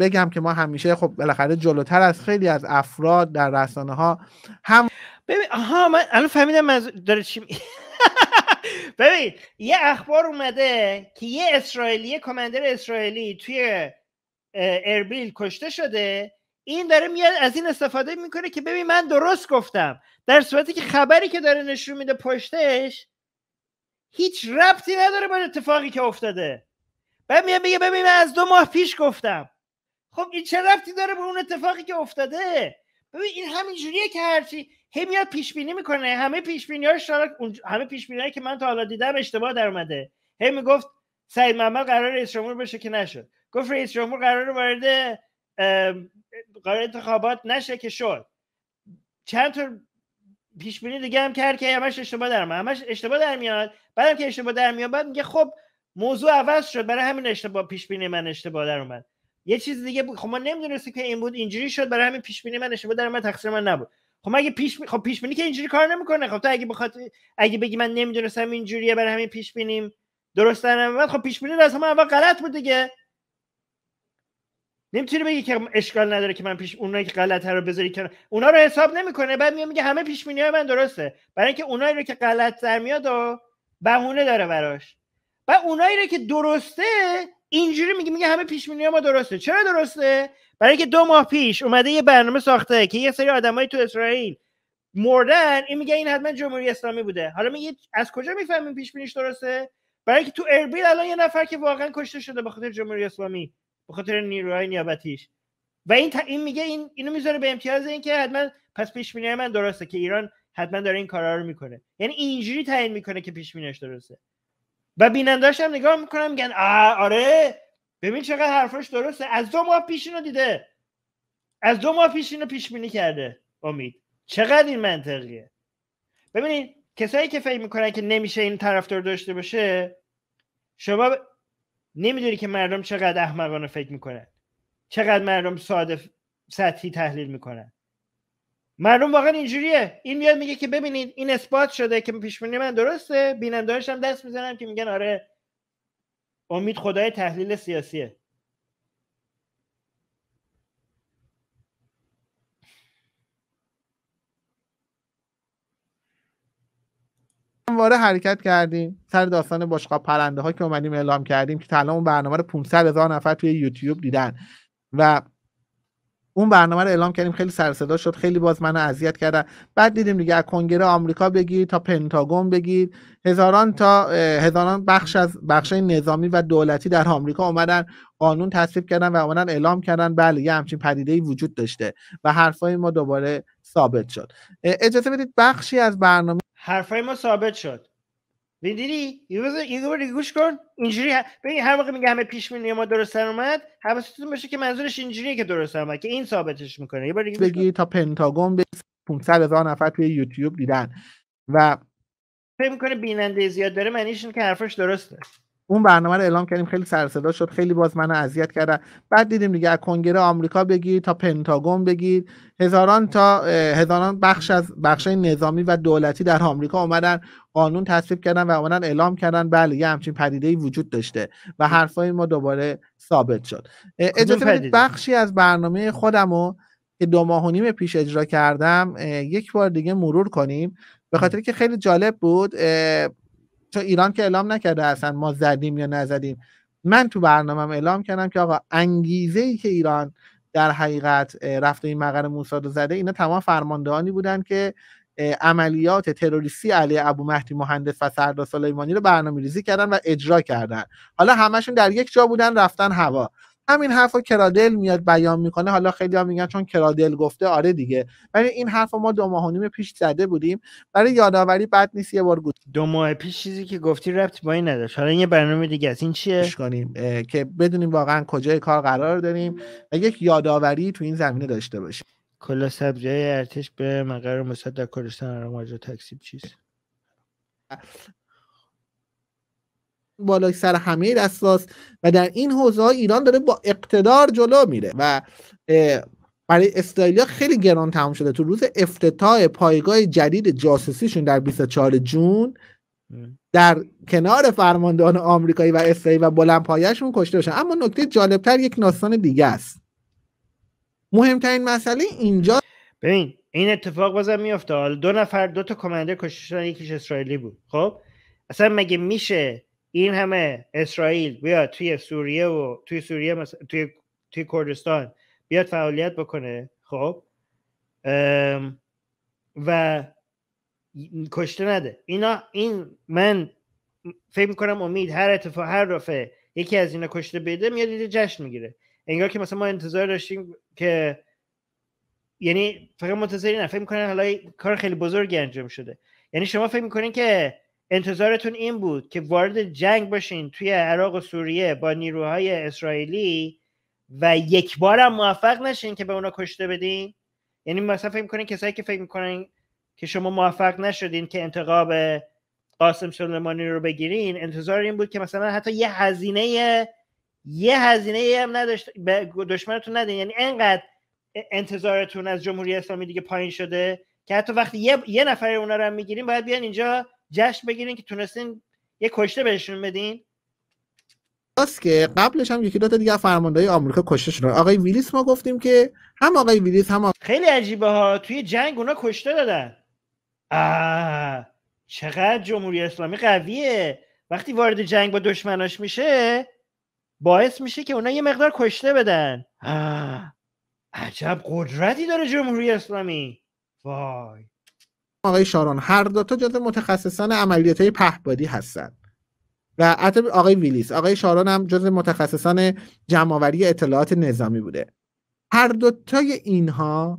بگم که ما همیشه خب بالاخره جلوتر از خیلی از افراد در رسانه ها هم ببین آها من الان فهمیدم داره چی [laughs] ببین یه اخبار اومده که یه اسرائیلی کماندر اسرائیلی توی اربیل کشته شده این داره میاد از این استفاده میکنه که ببین من درست گفتم در صورتی که خبری که داره نشون میده پشتش هیچ ربطی نداره با اتفاقی که افتاده بعد میاد میگه ببین من از دو ماه پیش گفتم خب این چه ربطی داره به اون اتفاقی که افتاده ببین این همینجوریه که هرچی هی میاد پیش بینی میکنه همه پیش بینیاش همه پیش بینیایی که من تا حالا دیدم اشتباه در اومده هی میگفت سعید محمد قرار رئیس جمهور بشه که نشد گفت رئیس جمهور قرار وارد قرار انتخابات نشه که شد چند تا پیش بینی دیگه هم کرد که همش اشتباه در میاد همش اشتباه در میاد بعدم که اشتباه در میاد بعد میگه خب موضوع عوض شد برای همین اشتباه پیش بینی من اشتباه در اومد یه چیز دیگه بود خب ما نمیدونستیم که این بود اینجوری شد برای همین پیش بینی من اشتباه در من تقصیر من نبود خب مگه پیش خب پیش بینی که اینجوری کار نمیکنه خب تو اگه بخواد اگه بگی من نمیدونستم اینجوریه برای همین پیش بینیم درست در خب پیش بینی از اول غلط بود دیگه نمیتونی بگی که اشکال نداره که من پیش اونایی که غلطه رو بذاری اونا رو حساب نمیکنه بعد میگه میگه همه پیش بینی من درسته برای اینکه اونایی رو که غلط در میاد و بهونه داره براش و اونایی رو که درسته اینجوری میگه میگه همه پیش بینی ما درسته چرا درسته برای اینکه دو ماه پیش اومده یه برنامه ساخته که یه سری آدمای تو اسرائیل مردن این میگه این حتما جمهوری اسلامی بوده حالا میگه از کجا میفهمیم پیش بینیش درسته برای اینکه تو اربیل الان یه نفر که واقعا کشته شده به خاطر جمهوری اسلامی به خاطر نیروهای نیابتیش و این, این میگه این اینو میذاره به امتیاز اینکه حتما پس پیش بینی من درسته که ایران حتما داره این کارا رو میکنه یعنی اینجوری تعیین میکنه که پیش بینیش درسته و بیننداش هم نگاه میکنم میگن آره ببین چقدر حرفش درسته از دو ماه پیش اینو دیده از دو ماه پیش اینو پیش بینی کرده امید چقدر این منطقیه ببینید کسایی که فکر میکنن که نمیشه این طرفدار داشته باشه شما نمیدونی که مردم چقدر احمقانه فکر میکنن چقدر مردم ساده سطحی تحلیل میکنن مردم واقعا اینجوریه این میاد میگه که ببینید این اثبات شده که پیشبینی من درسته بینندهاش دست میزنم که میگن آره امید خدای تحلیل سیاسیه همواره حرکت کردیم سر داستان باشقا پرنده ها که اومدیم اعلام کردیم که تلا اون برنامه رو 500 هزار نفر توی یوتیوب دیدن و اون برنامه رو اعلام کردیم خیلی سر صدا شد خیلی باز منو اذیت کردن بعد دیدیم دیگه از کنگره آمریکا بگیر تا پنتاگون بگیر هزاران تا هزاران بخش از بخش نظامی و دولتی در آمریکا اومدن قانون تصویب کردن و اومدن اعلام کردن بله یه همچین پدیده وجود داشته و حرفای ما دوباره ثابت شد اجازه بدید بخشی از برنامه حرفای ما ثابت شد دیدی یه گوش کن اینجوری ببین هر موقع میگه همه پیش ما درست اومد حواستون باشه که منظورش اینجوریه که درست اومد که این ثابتش میکنه یه بار بگی تا پنتاگون به 500 هزار نفر توی یوتیوب دیدن و فکر میکنه بیننده زیاد داره معنیش که حرفش درسته اون برنامه رو اعلام کردیم خیلی سر شد خیلی باز منو اذیت کردن بعد دیدیم دیگه از کنگره آمریکا بگیر تا پنتاگون بگیر هزاران تا هزاران بخش از بخشای نظامی و دولتی در آمریکا اومدن قانون تصویب کردن و اومدن اعلام کردن بله یه همچین ای وجود داشته و حرفای ما دوباره ثابت شد اجازه بدید بخشی از برنامه خودمو که دو ماه و نیم پیش اجرا کردم یک بار دیگه مرور کنیم به خاطر که خیلی جالب بود چون ایران که اعلام نکرده اصلا ما زدیم یا نزدیم من تو برنامهم اعلام کردم که آقا انگیزه ای که ایران در حقیقت رفته این مقر موساد رو زده اینا تمام فرماندهانی بودن که عملیات تروریستی علی ابو مهدی مهندس و سردار سلیمانی رو برنامه ریزی کردن و اجرا کردن حالا همشون در یک جا بودن رفتن هوا همین حرف رو کرادل میاد بیان میکنه حالا خیلی ها میگن چون کرادل گفته آره دیگه ولی این حرف ما دو ماه و نیم پیش زده بودیم برای یادآوری بد نیست یه بار گوش دو ماه پیش چیزی که گفتی رپت با این نداشت حالا یه برنامه دیگه از این چیه کنیم که بدونیم واقعا کجای کار قرار داریم و یک یادآوری تو این زمینه داشته باشیم کلا سبزی ارتش به مقر مصد در کردستان تکسیب چیست بالای سر همه دستاس و در این حوزه ایران داره با اقتدار جلو میره و برای استرالیا خیلی گران تمام شده تو روز افتتاح پایگاه جدید جاسوسیشون در 24 جون در کنار فرماندهان آمریکایی و اسرائیل و بلندپایهشون کشته شدن اما نکته جالبتر یک ناسان دیگه است مهمترین مسئله اینجا ببین این اتفاق بازم میافته دو نفر دو تا کمانده کشته شدن یکیش اسرائیلی بود خب اصلا مگه میشه این همه اسرائیل بیاد توی سوریه و توی سوریه توی... توی کردستان بیاد فعالیت بکنه خب و کشته نده اینا این من فکر میکنم امید هر اتفاق هر رفه یکی از اینا کشته بده میاد یه جشن میگیره انگار که مثلا ما انتظار داشتیم که یعنی فقط منتظری نه فکر میکنن حالا کار خیلی بزرگی انجام شده یعنی شما فکر میکنین که انتظارتون این بود که وارد جنگ باشین توی عراق و سوریه با نیروهای اسرائیلی و یک هم موفق نشین که به اونا کشته بدین یعنی مثلا فکر میکنین کسایی که فکر میکنین که شما موفق نشدین که انتقاب قاسم سلیمانی رو بگیرین انتظار این بود که مثلا حتی یه هزینه یه هزینه هم نداشت به دشمنتون ندین یعنی انقدر انتظارتون از جمهوری اسلامی دیگه پایین شده که حتی وقتی یه, یه نفر اونا رو هم میگیریم باید بیان اینجا جشن بگیرین که تونستین یه کشته بهشون بدین راست که قبلش هم یکی دو تا دیگه فرماندهای آمریکا کشته شدن آقای ویلیس ما گفتیم که هم آقای ویلیس هم خیلی عجیبه ها توی جنگ اونا کشته دادن آه چقدر جمهوری اسلامی قویه وقتی وارد جنگ با دشمناش میشه باعث میشه که اونا یه مقدار کشته بدن آه عجب قدرتی داره جمهوری اسلامی وای آقای شارون هر دوتا جز متخصصان عملیات های پهبادی هستند و حتی آقای ویلیس آقای شارون هم جز متخصصان جمعآوری اطلاعات نظامی بوده هر دوتای اینها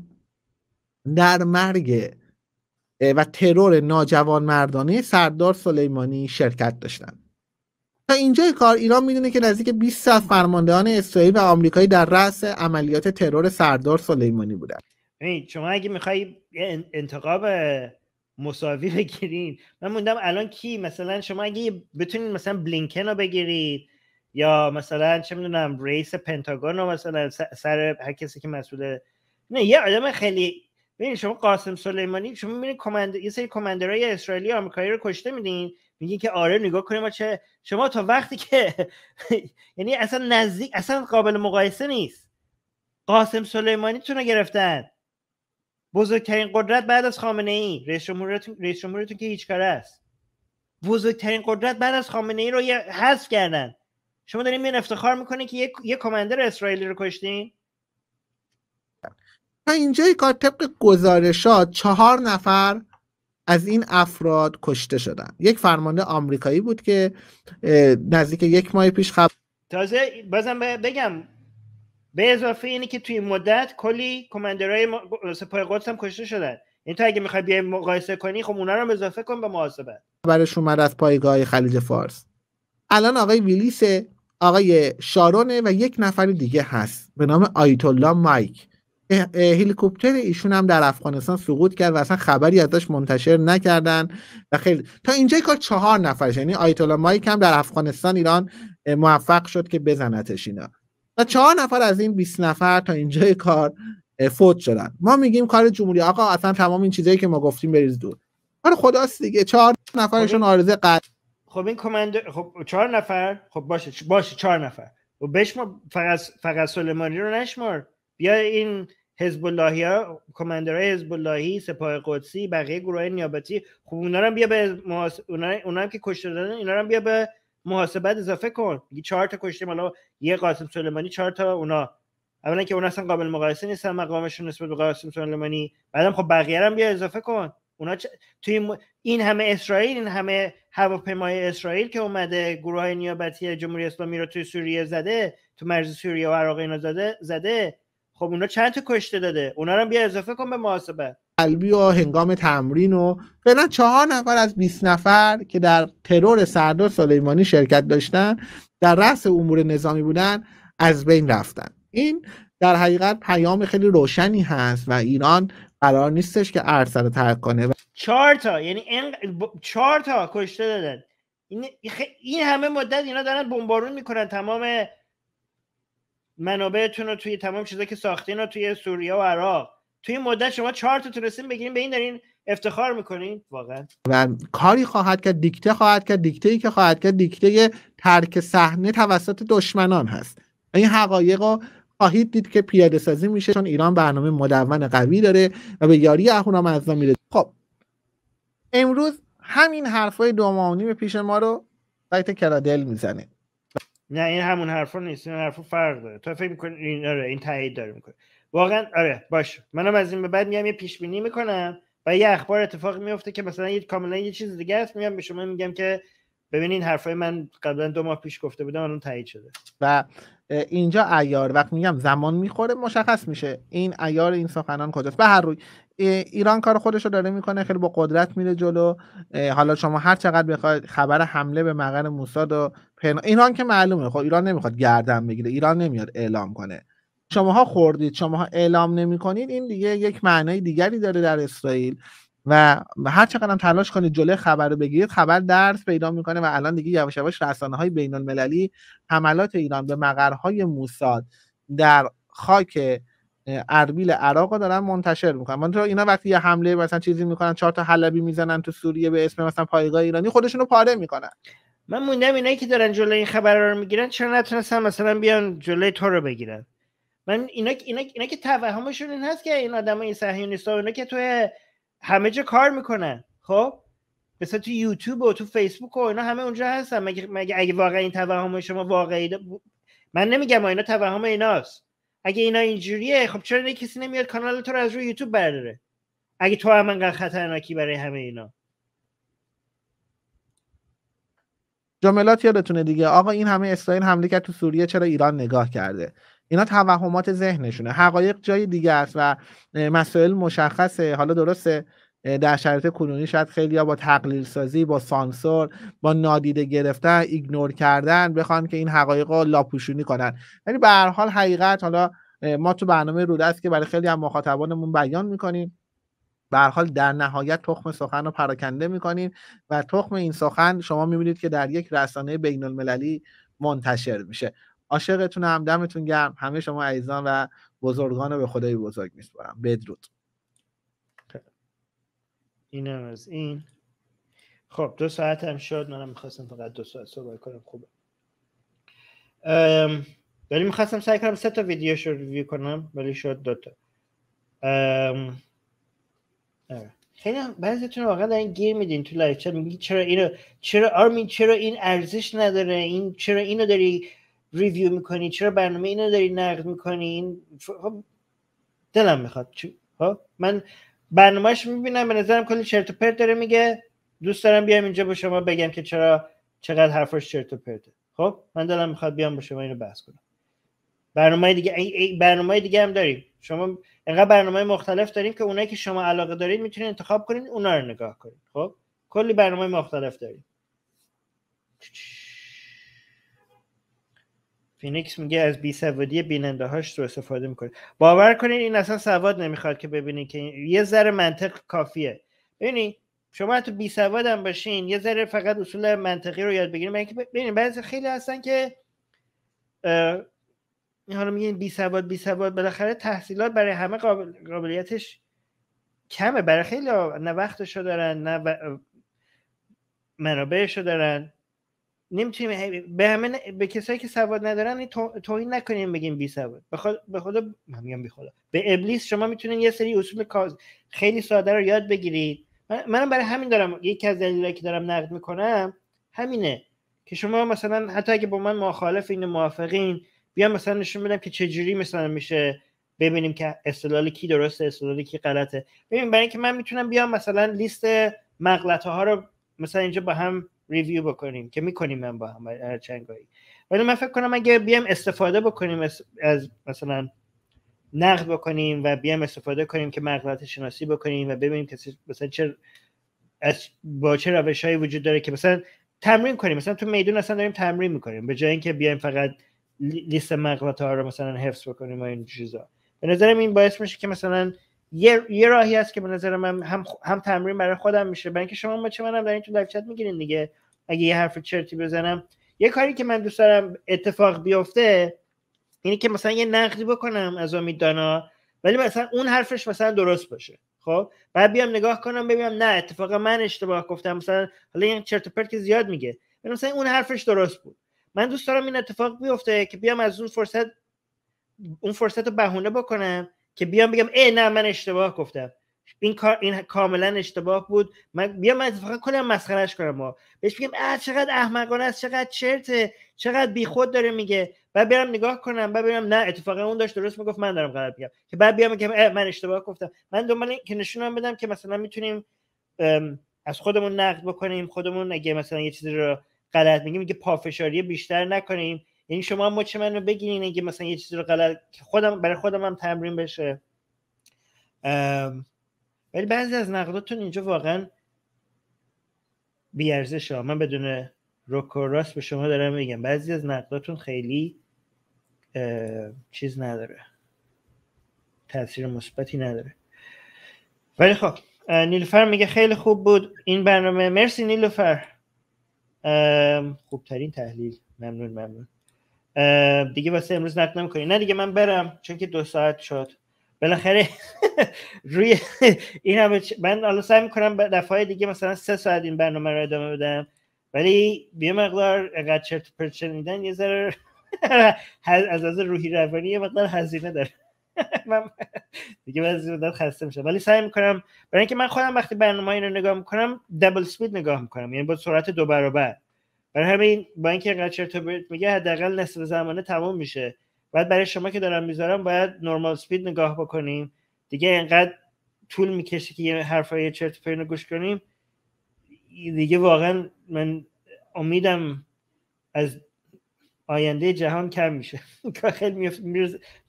در مرگ و ترور ناجوان مردانه سردار سلیمانی شرکت داشتند تا اینجای کار ایران میدونه که نزدیک 20 از فرماندهان اسرائیل و آمریکایی در رأس عملیات ترور سردار سلیمانی بودند یعنی شما اگه میخوای انتقاب مساوی بگیرین من موندم الان کی مثلا شما اگه بتونین مثلا بلینکن رو بگیرید یا مثلا چه میدونم رئیس پنتاگون رو مثلا سر هر کسی که مسئول نه یه آدم خیلی ببین شما قاسم سلیمانی شما میبینید کماند یه سری کماندرای اسرائیلی آمریکایی رو کشته میدین میگه که آره نگاه کنیم چه شما تا وقتی که [laughs] یعنی اصلا نزدیک اصلا قابل مقایسه نیست قاسم سلیمانی رو گرفتن بزرگترین قدرت بعد از خامنه ای رئیس جمهورتون رئیس که هیچ کاره است بزرگترین قدرت بعد از خامنه ای رو حذف کردن شما دارین میان افتخار میکنه که یک یه کماندر اسرائیلی رو کشتین تا اینجای کار طبق گزارشات چهار نفر از این افراد کشته شدن یک فرمانده آمریکایی بود که نزدیک یک ماه پیش خب تازه بازم بگم به اضافه اینه که توی مدت کلی کماندرهای سپاه قدس هم کشته شدن این یعنی تو اگه میخوای بیای مقایسه کنی خب اونا رو هم اضافه کن به محاسبه برش اومد از پایگاه خلیج فارس الان آقای ویلیس آقای شارونه و یک نفر دیگه هست به نام آیت مایک هلیکوپتر ایشون هم در افغانستان سقوط کرد و اصلا خبری ازش منتشر نکردن و خیلی تا اینجا کار چهار نفرش یعنی آیت مایک هم در افغانستان ایران موفق شد که بزنتش اینا و چهار نفر از این 20 نفر تا اینجا کار فوت شدن ما میگیم کار جمهوری آقا اصلا تمام این چیزایی که ما گفتیم بریز دور کار خداست دیگه چهار نفرشون خب. آرزه قد خب این کماندر خب چهار نفر خب باشه باشه چهار نفر و خب بشما فقط فقط سلیمانی رو نشمار بیا این حزب اللهیا ها حزب اللهی سپاه قدسی بقیه گروه نیابتی خب اونا هم بیا به محاس... اونا... اونا هم که کشته دادن اینا هم بیا به محاسبت اضافه کن میگی چهار تا کشتیم حالا یه قاسم سلیمانی چهار تا اونا اولا که اونا اصلا قابل مقایسه نیستن مقامشون نسبت به قاسم سلیمانی بعدم خب بقیه هم بیا اضافه کن اونا چ... توی این همه اسرائیل این همه هواپیمای اسرائیل که اومده گروه های نیابتی جمهوری اسلامی رو توی سوریه زده تو مرز سوریه و عراق اینا زده زده خب اونا چند تا کشته داده اونا رو بیا اضافه کن به محاسبه قلبی و هنگام تمرین و فعلا چهار نفر از 20 نفر که در ترور سردار سلیمانی شرکت داشتن در رأس امور نظامی بودن از بین رفتن این در حقیقت پیام خیلی روشنی هست و ایران قرار نیستش که ارسل رو ترک کنه و... چهار تا یعنی این... چهار تا کشته دادن این, این همه مدت اینا دارن بمبارون میکنن تمام منابعتون رو توی تمام چیزا که ساختین رو توی سوریه و عراق توی این مدت شما چهار تا تونستین بگیرین به این دارین افتخار میکنین واقعا و کاری خواهد کرد دیکته خواهد کرد دیکته ای که خواهد کرد دیکته ترک صحنه توسط دشمنان هست این حقایق رو خواهید دید که پیاده سازی میشه چون ایران برنامه مدون قوی داره و به یاری اهورا مزدا میره خب امروز همین حرفای دو ماه به پیش ما رو سایت کرادل میزنه نه این همون حرفا نیست این حرفا فرق داره تو فکر میکنی این آره، این تایید داره میکنه واقعا آره باش منم از این به بعد میام یه پیش بینی میکنم و یه اخبار اتفاق میفته که مثلا یه کاملا یه چیز دیگه است میام به شما میگم که ببینین حرفای من قبلا دو ماه پیش گفته بودم الان تایید شده و اینجا ایار وقت میگم زمان میخوره مشخص میشه این ایار این سخنان کجاست به هر روی ایران کار خودش رو داره میکنه خیلی با قدرت میره جلو حالا شما هر چقدر بخواید خبر حمله به مقر موساد و ایران که معلومه خب ایران نمیخواد گردن بگیره ایران نمیاد اعلام کنه شماها خوردید شماها اعلام نمی کنید این دیگه یک معنای دیگری داره در اسرائیل و هر چقدر هم تلاش کنید جلوی خبر رو بگیرید خبر درس پیدا میکنه و الان دیگه یواش یواش رسانه های بین المللی حملات ایران به مقرهای موساد در خاک اربیل عراق رو دارن منتشر میکنن من تو اینا وقتی یه حمله مثلا چیزی میکنن چهار تا حلبی میزنن تو سوریه به اسم مثلا پایگاه ایرانی خودشونو پاره میکنن من موندم اینایی که دارن جلوی این خبر رو میگیرن چرا نتونستن مثلا بیان جلوی تو رو بگیرن من اینا اینا اینا که توهمشون این هست که این آدم این صهیونیستا اینا که تو همه جا کار میکنن خب مثلا تو یوتیوب و تو فیسبوک و اینا همه اونجا هستن مگه, مگه اگه واقعا این توهم شما واقعی ب... من نمیگم اینا توهم ایناست اگه اینا اینجوریه خب چرا نه کسی نمیاد کانال تو رو از روی یوتیوب برداره اگه تو هم انقدر خطرناکی برای همه اینا جملات یادتونه دیگه آقا این همه اسرائیل حمله کرد تو سوریه چرا ایران نگاه کرده اینا توهمات ذهنشونه حقایق جای دیگه است و مسائل مشخصه حالا درسته در شرایط کنونی شاید خیلی با تقلیل سازی با سانسور با نادیده گرفتن ایگنور کردن بخوان که این حقایق رو لاپوشونی کنن ولی یعنی به هر حال حقیقت حالا ما تو برنامه روده است که برای خیلی از مخاطبانمون بیان میکنیم به حال در نهایت تخم سخن رو پراکنده میکنیم و تخم این سخن شما میبینید که در یک رسانه بین المللی منتشر میشه هم دمتون گرم همه شما عزیزان و بزرگان رو به خدای بزرگ میسپارم بدرود این از این خب دو ساعت هم شد منم میخواستم فقط دو ساعت صحبت کنم خوبه ولی میخواستم سعی کنم سه تا ویدیو رو ریویو کنم ولی شد دوتا تا آره. خیلی بعضیتون واقعا در این گیر میدین تو لایف چرا میگی چرا اینو چرا آرمین چرا این ارزش نداره این چرا اینو داری ریویو میکنی چرا برنامه اینو داری نقد میکنی این خب، دلم میخواد خب من برنامهش میبینم به نظرم کلی چرت و پرت داره میگه دوست دارم بیام اینجا با شما بگم که چرا چقدر حرفش چرت و پرته خب من دلم میخواد بیام با شما اینو بحث کنم برنامه دیگه ای برنامه دیگه هم داریم شما انقدر برنامه مختلف داریم که اونایی که شما علاقه دارید میتونید انتخاب کنید اونا رو نگاه کنید خب کلی برنامه مختلف داریم فینیکس میگه از بیسوادی بیننده هاش رو استفاده میکنه باور کنین این اصلا سواد نمیخواد که ببینین که یه ذره منطق کافیه ببینین شما تو سواد هم باشین یه ذره فقط اصول منطقی رو یاد بگیرین ببینین بعضی خیلی هستن که حالا میگین بی سواد بی سواد بالاخره تحصیلات برای همه قابل... قابلیتش کمه برای خیلی نه وقتشو دارن نه منابعشو دارن نمیتونیم به همه به کسایی که سواد ندارن این تو... توهین نکنیم بگیم بی سواد به خود به میگم به به ابلیس شما میتونین یه سری اصول کاز خیلی ساده رو یاد بگیرید من... منم برای همین دارم یکی از دلایلی که دارم نقد میکنم همینه که شما مثلا حتی اگه با من مخالف این موافقین بیا مثلا نشون بدم که چجوری مثلا میشه ببینیم که استدلال کی درسته استدلال کی غلطه ببین برای اینکه من میتونم بیام مثلا لیست مغلطه ها رو مثلا اینجا با هم ریویو بکنیم که میکنیم من با هم چنگایی ولی من فکر کنم اگه بیام استفاده بکنیم از مثلا نقد بکنیم و بیام استفاده کنیم که مقدرت شناسی بکنیم و ببینیم که مثلا چه از با چه روش هایی وجود داره که مثلا تمرین کنیم مثلا تو میدون اصلا داریم تمرین میکنیم به جای اینکه بیایم فقط لیست مقاله ها رو مثلا حفظ بکنیم و این چیزا به نظرم این باعث میشه که مثلا یه, راهی هست که به نظر من هم, هم تمرین برای خودم میشه برای اینکه شما چه منم در این تو میگیرین دیگه اگه یه حرف چرتی بزنم یه کاری که من دوست دارم اتفاق بیفته اینه که مثلا یه نقدی بکنم از امید دانا ولی مثلا اون حرفش مثلا درست باشه خب بعد بیام نگاه کنم ببینم نه اتفاقا من اشتباه گفتم مثلا حالا این چرت و پرت که زیاد میگه ولی مثلا اون حرفش درست بود من دوست دارم این اتفاق بیفته که بیام از اون فرصت اون فرصت رو بهونه بکنم که بیام بگم ای نه من اشتباه گفتم این کار این کاملا اشتباه بود من بیام اتفاقا کلا مسخرش کنم ما بهش بگم اه چقدر احمقانه است چقدر چرته چقدر بیخود داره میگه بعد برم نگاه کنم بعد ببینم نه اتفاقا اون داشت درست میگفت من دارم غلط میگم که بعد بیام بگم من اشتباه گفتم من دنبال که نشونم بدم که مثلا میتونیم از خودمون نقد بکنیم خودمون اگه مثلا یه چیزی رو غلط میگیم میگه پافشاری بیشتر نکنیم یعنی شما مچ من رو بگیرین اگه مثلا یه چیزی رو غلط خودم برای خودم هم تمرین بشه ولی بعضی از نقداتون اینجا واقعا بیارزش شما من بدون روک راست به شما دارم میگم بعضی از نقداتون خیلی چیز نداره تاثیر مثبتی نداره ولی خب نیلوفر میگه خیلی خوب بود این برنامه مرسی نیلوفر خوبترین تحلیل ممنون ممنون دیگه واسه امروز نت نمیکنی نه دیگه من برم چون که دو ساعت شد بالاخره [laughs] روی این همه من حالا سعی میکنم دفعه دیگه مثلا سه ساعت این برنامه رو ادامه بدم ولی یه مقدار اقدر چرت پرت شنیدن یه ذره [laughs] از از روحی روانی یه مقدار هزینه داره [laughs] من دیگه بعضی مدت خسته میشم ولی سعی میکنم برای اینکه من خودم وقتی برنامه این رو نگاه میکنم دبل سپید نگاه میکنم یعنی با سرعت دو برابر برای همین با اینکه اینقدر چرت میگه حداقل نصف زمانه تموم میشه بعد برای شما که دارم میذارم باید نورمال سپید نگاه بکنیم دیگه اینقدر طول میکشه که یه حرفای چرت پرت گوش کنیم دیگه واقعا من امیدم از آینده جهان کم میشه [laughs] خیلی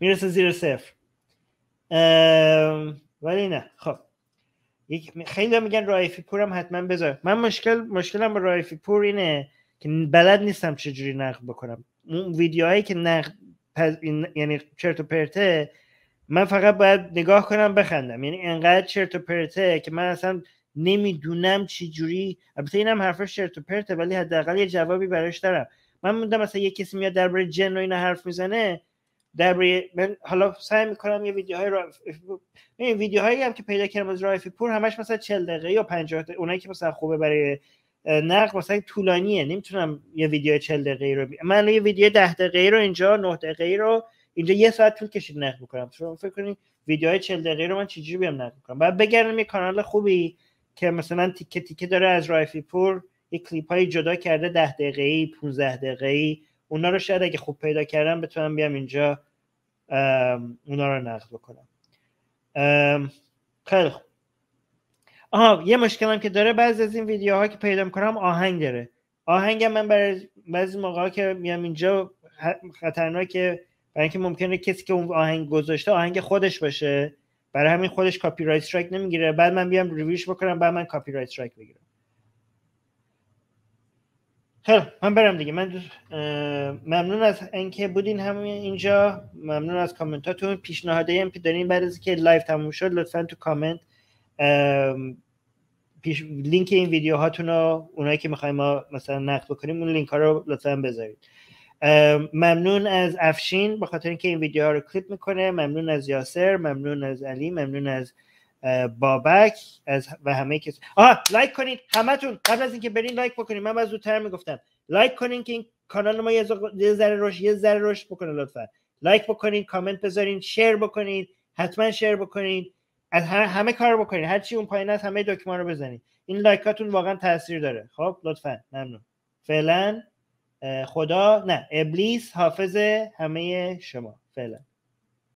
میرسه زیر صفر ولی نه خب خیلی میگن رایفی پورم حتما بذار من مشکل مشکلم با رایفی پور اینه که بلد نیستم چجوری نقد بکنم اون ویدیوهایی که نقد پز... یعنی چرت و پرته من فقط باید نگاه کنم بخندم یعنی انقدر چرت و پرته که من اصلا نمیدونم چی جوری البته اینم حرفش چرت و پرته ولی حداقل یه جوابی براش دارم من موندم مثلا یه کسی میاد درباره جن و اینا حرف میزنه درباره من حالا سعی میکنم یه ویدیوهای را... این ویدیوهایی هم که پیدا کردم از رایفی پور همش مثلا 40 دقیقه یا 50 دقیقه اونایی که مثلا خوبه برای نقد مثلا طولانیه نمیتونم یه ویدیو 40 دقیقه رو بی... من یه ویدیو 10 دقیقه رو اینجا 9 دقیقه رو اینجا یه ساعت طول کشید نقد بکنم شما فکر کنید ویدیوهای 40 دقیقه رو من چجوری بیام نقد کنم بعد بگردم یه کانال خوبی که مثلا تیکه تیکه داره از رایفی پور یه کلیپ های جدا کرده 10 دقیقه‌ای 15 دقیقه‌ای اونا رو شاید اگه خوب پیدا کردم بتونم بیام اینجا اونا رو نقد بکنم خیلی خوب آها یه مشکلم که داره بعضی از این ویدیوها که پیدا میکنم آهنگ داره آهنگ من برای بعضی موقع که میام اینجا خطرناکه برای اینکه ممکنه کسی که اون آهنگ گذاشته آهنگ خودش باشه برای همین خودش کاپی رایت استرایک نمیگیره بعد من بیام ریویوش بکنم بعد من کپی رایت استرایک بگیرم خیلی من برم دیگه من ممنون از اینکه بودین همین اینجا ممنون از کامنتاتون پیشنهادایی هم که دارین بعد از که لایو تموم شد لطفا تو کامنت پیش لینک این ویدیو هاتون رو اونایی که میخوایم ما مثلا نقد بکنیم اون لینک ها رو لطفا بذارید ممنون از افشین به خاطر اینکه این ویدیو ها رو کلیپ میکنه ممنون از یاسر ممنون از علی ممنون از بابک از و همه کس آها لایک کنید همتون قبل از اینکه برین لایک بکنید من باز زودتر میگفتم لایک کنین که این کانال ما یه ذره روش یه ذره روش بکنه لطفا لایک بکنین کامنت بذارین شیر بکنین حتما شیر بکنین از همه, همه کار بکنید هر چی اون پایین هست همه دکمه رو بزنید این لایکاتون واقعا تاثیر داره خب لطفا ممنون فعلا خدا نه ابلیس حافظ همه شما فعلا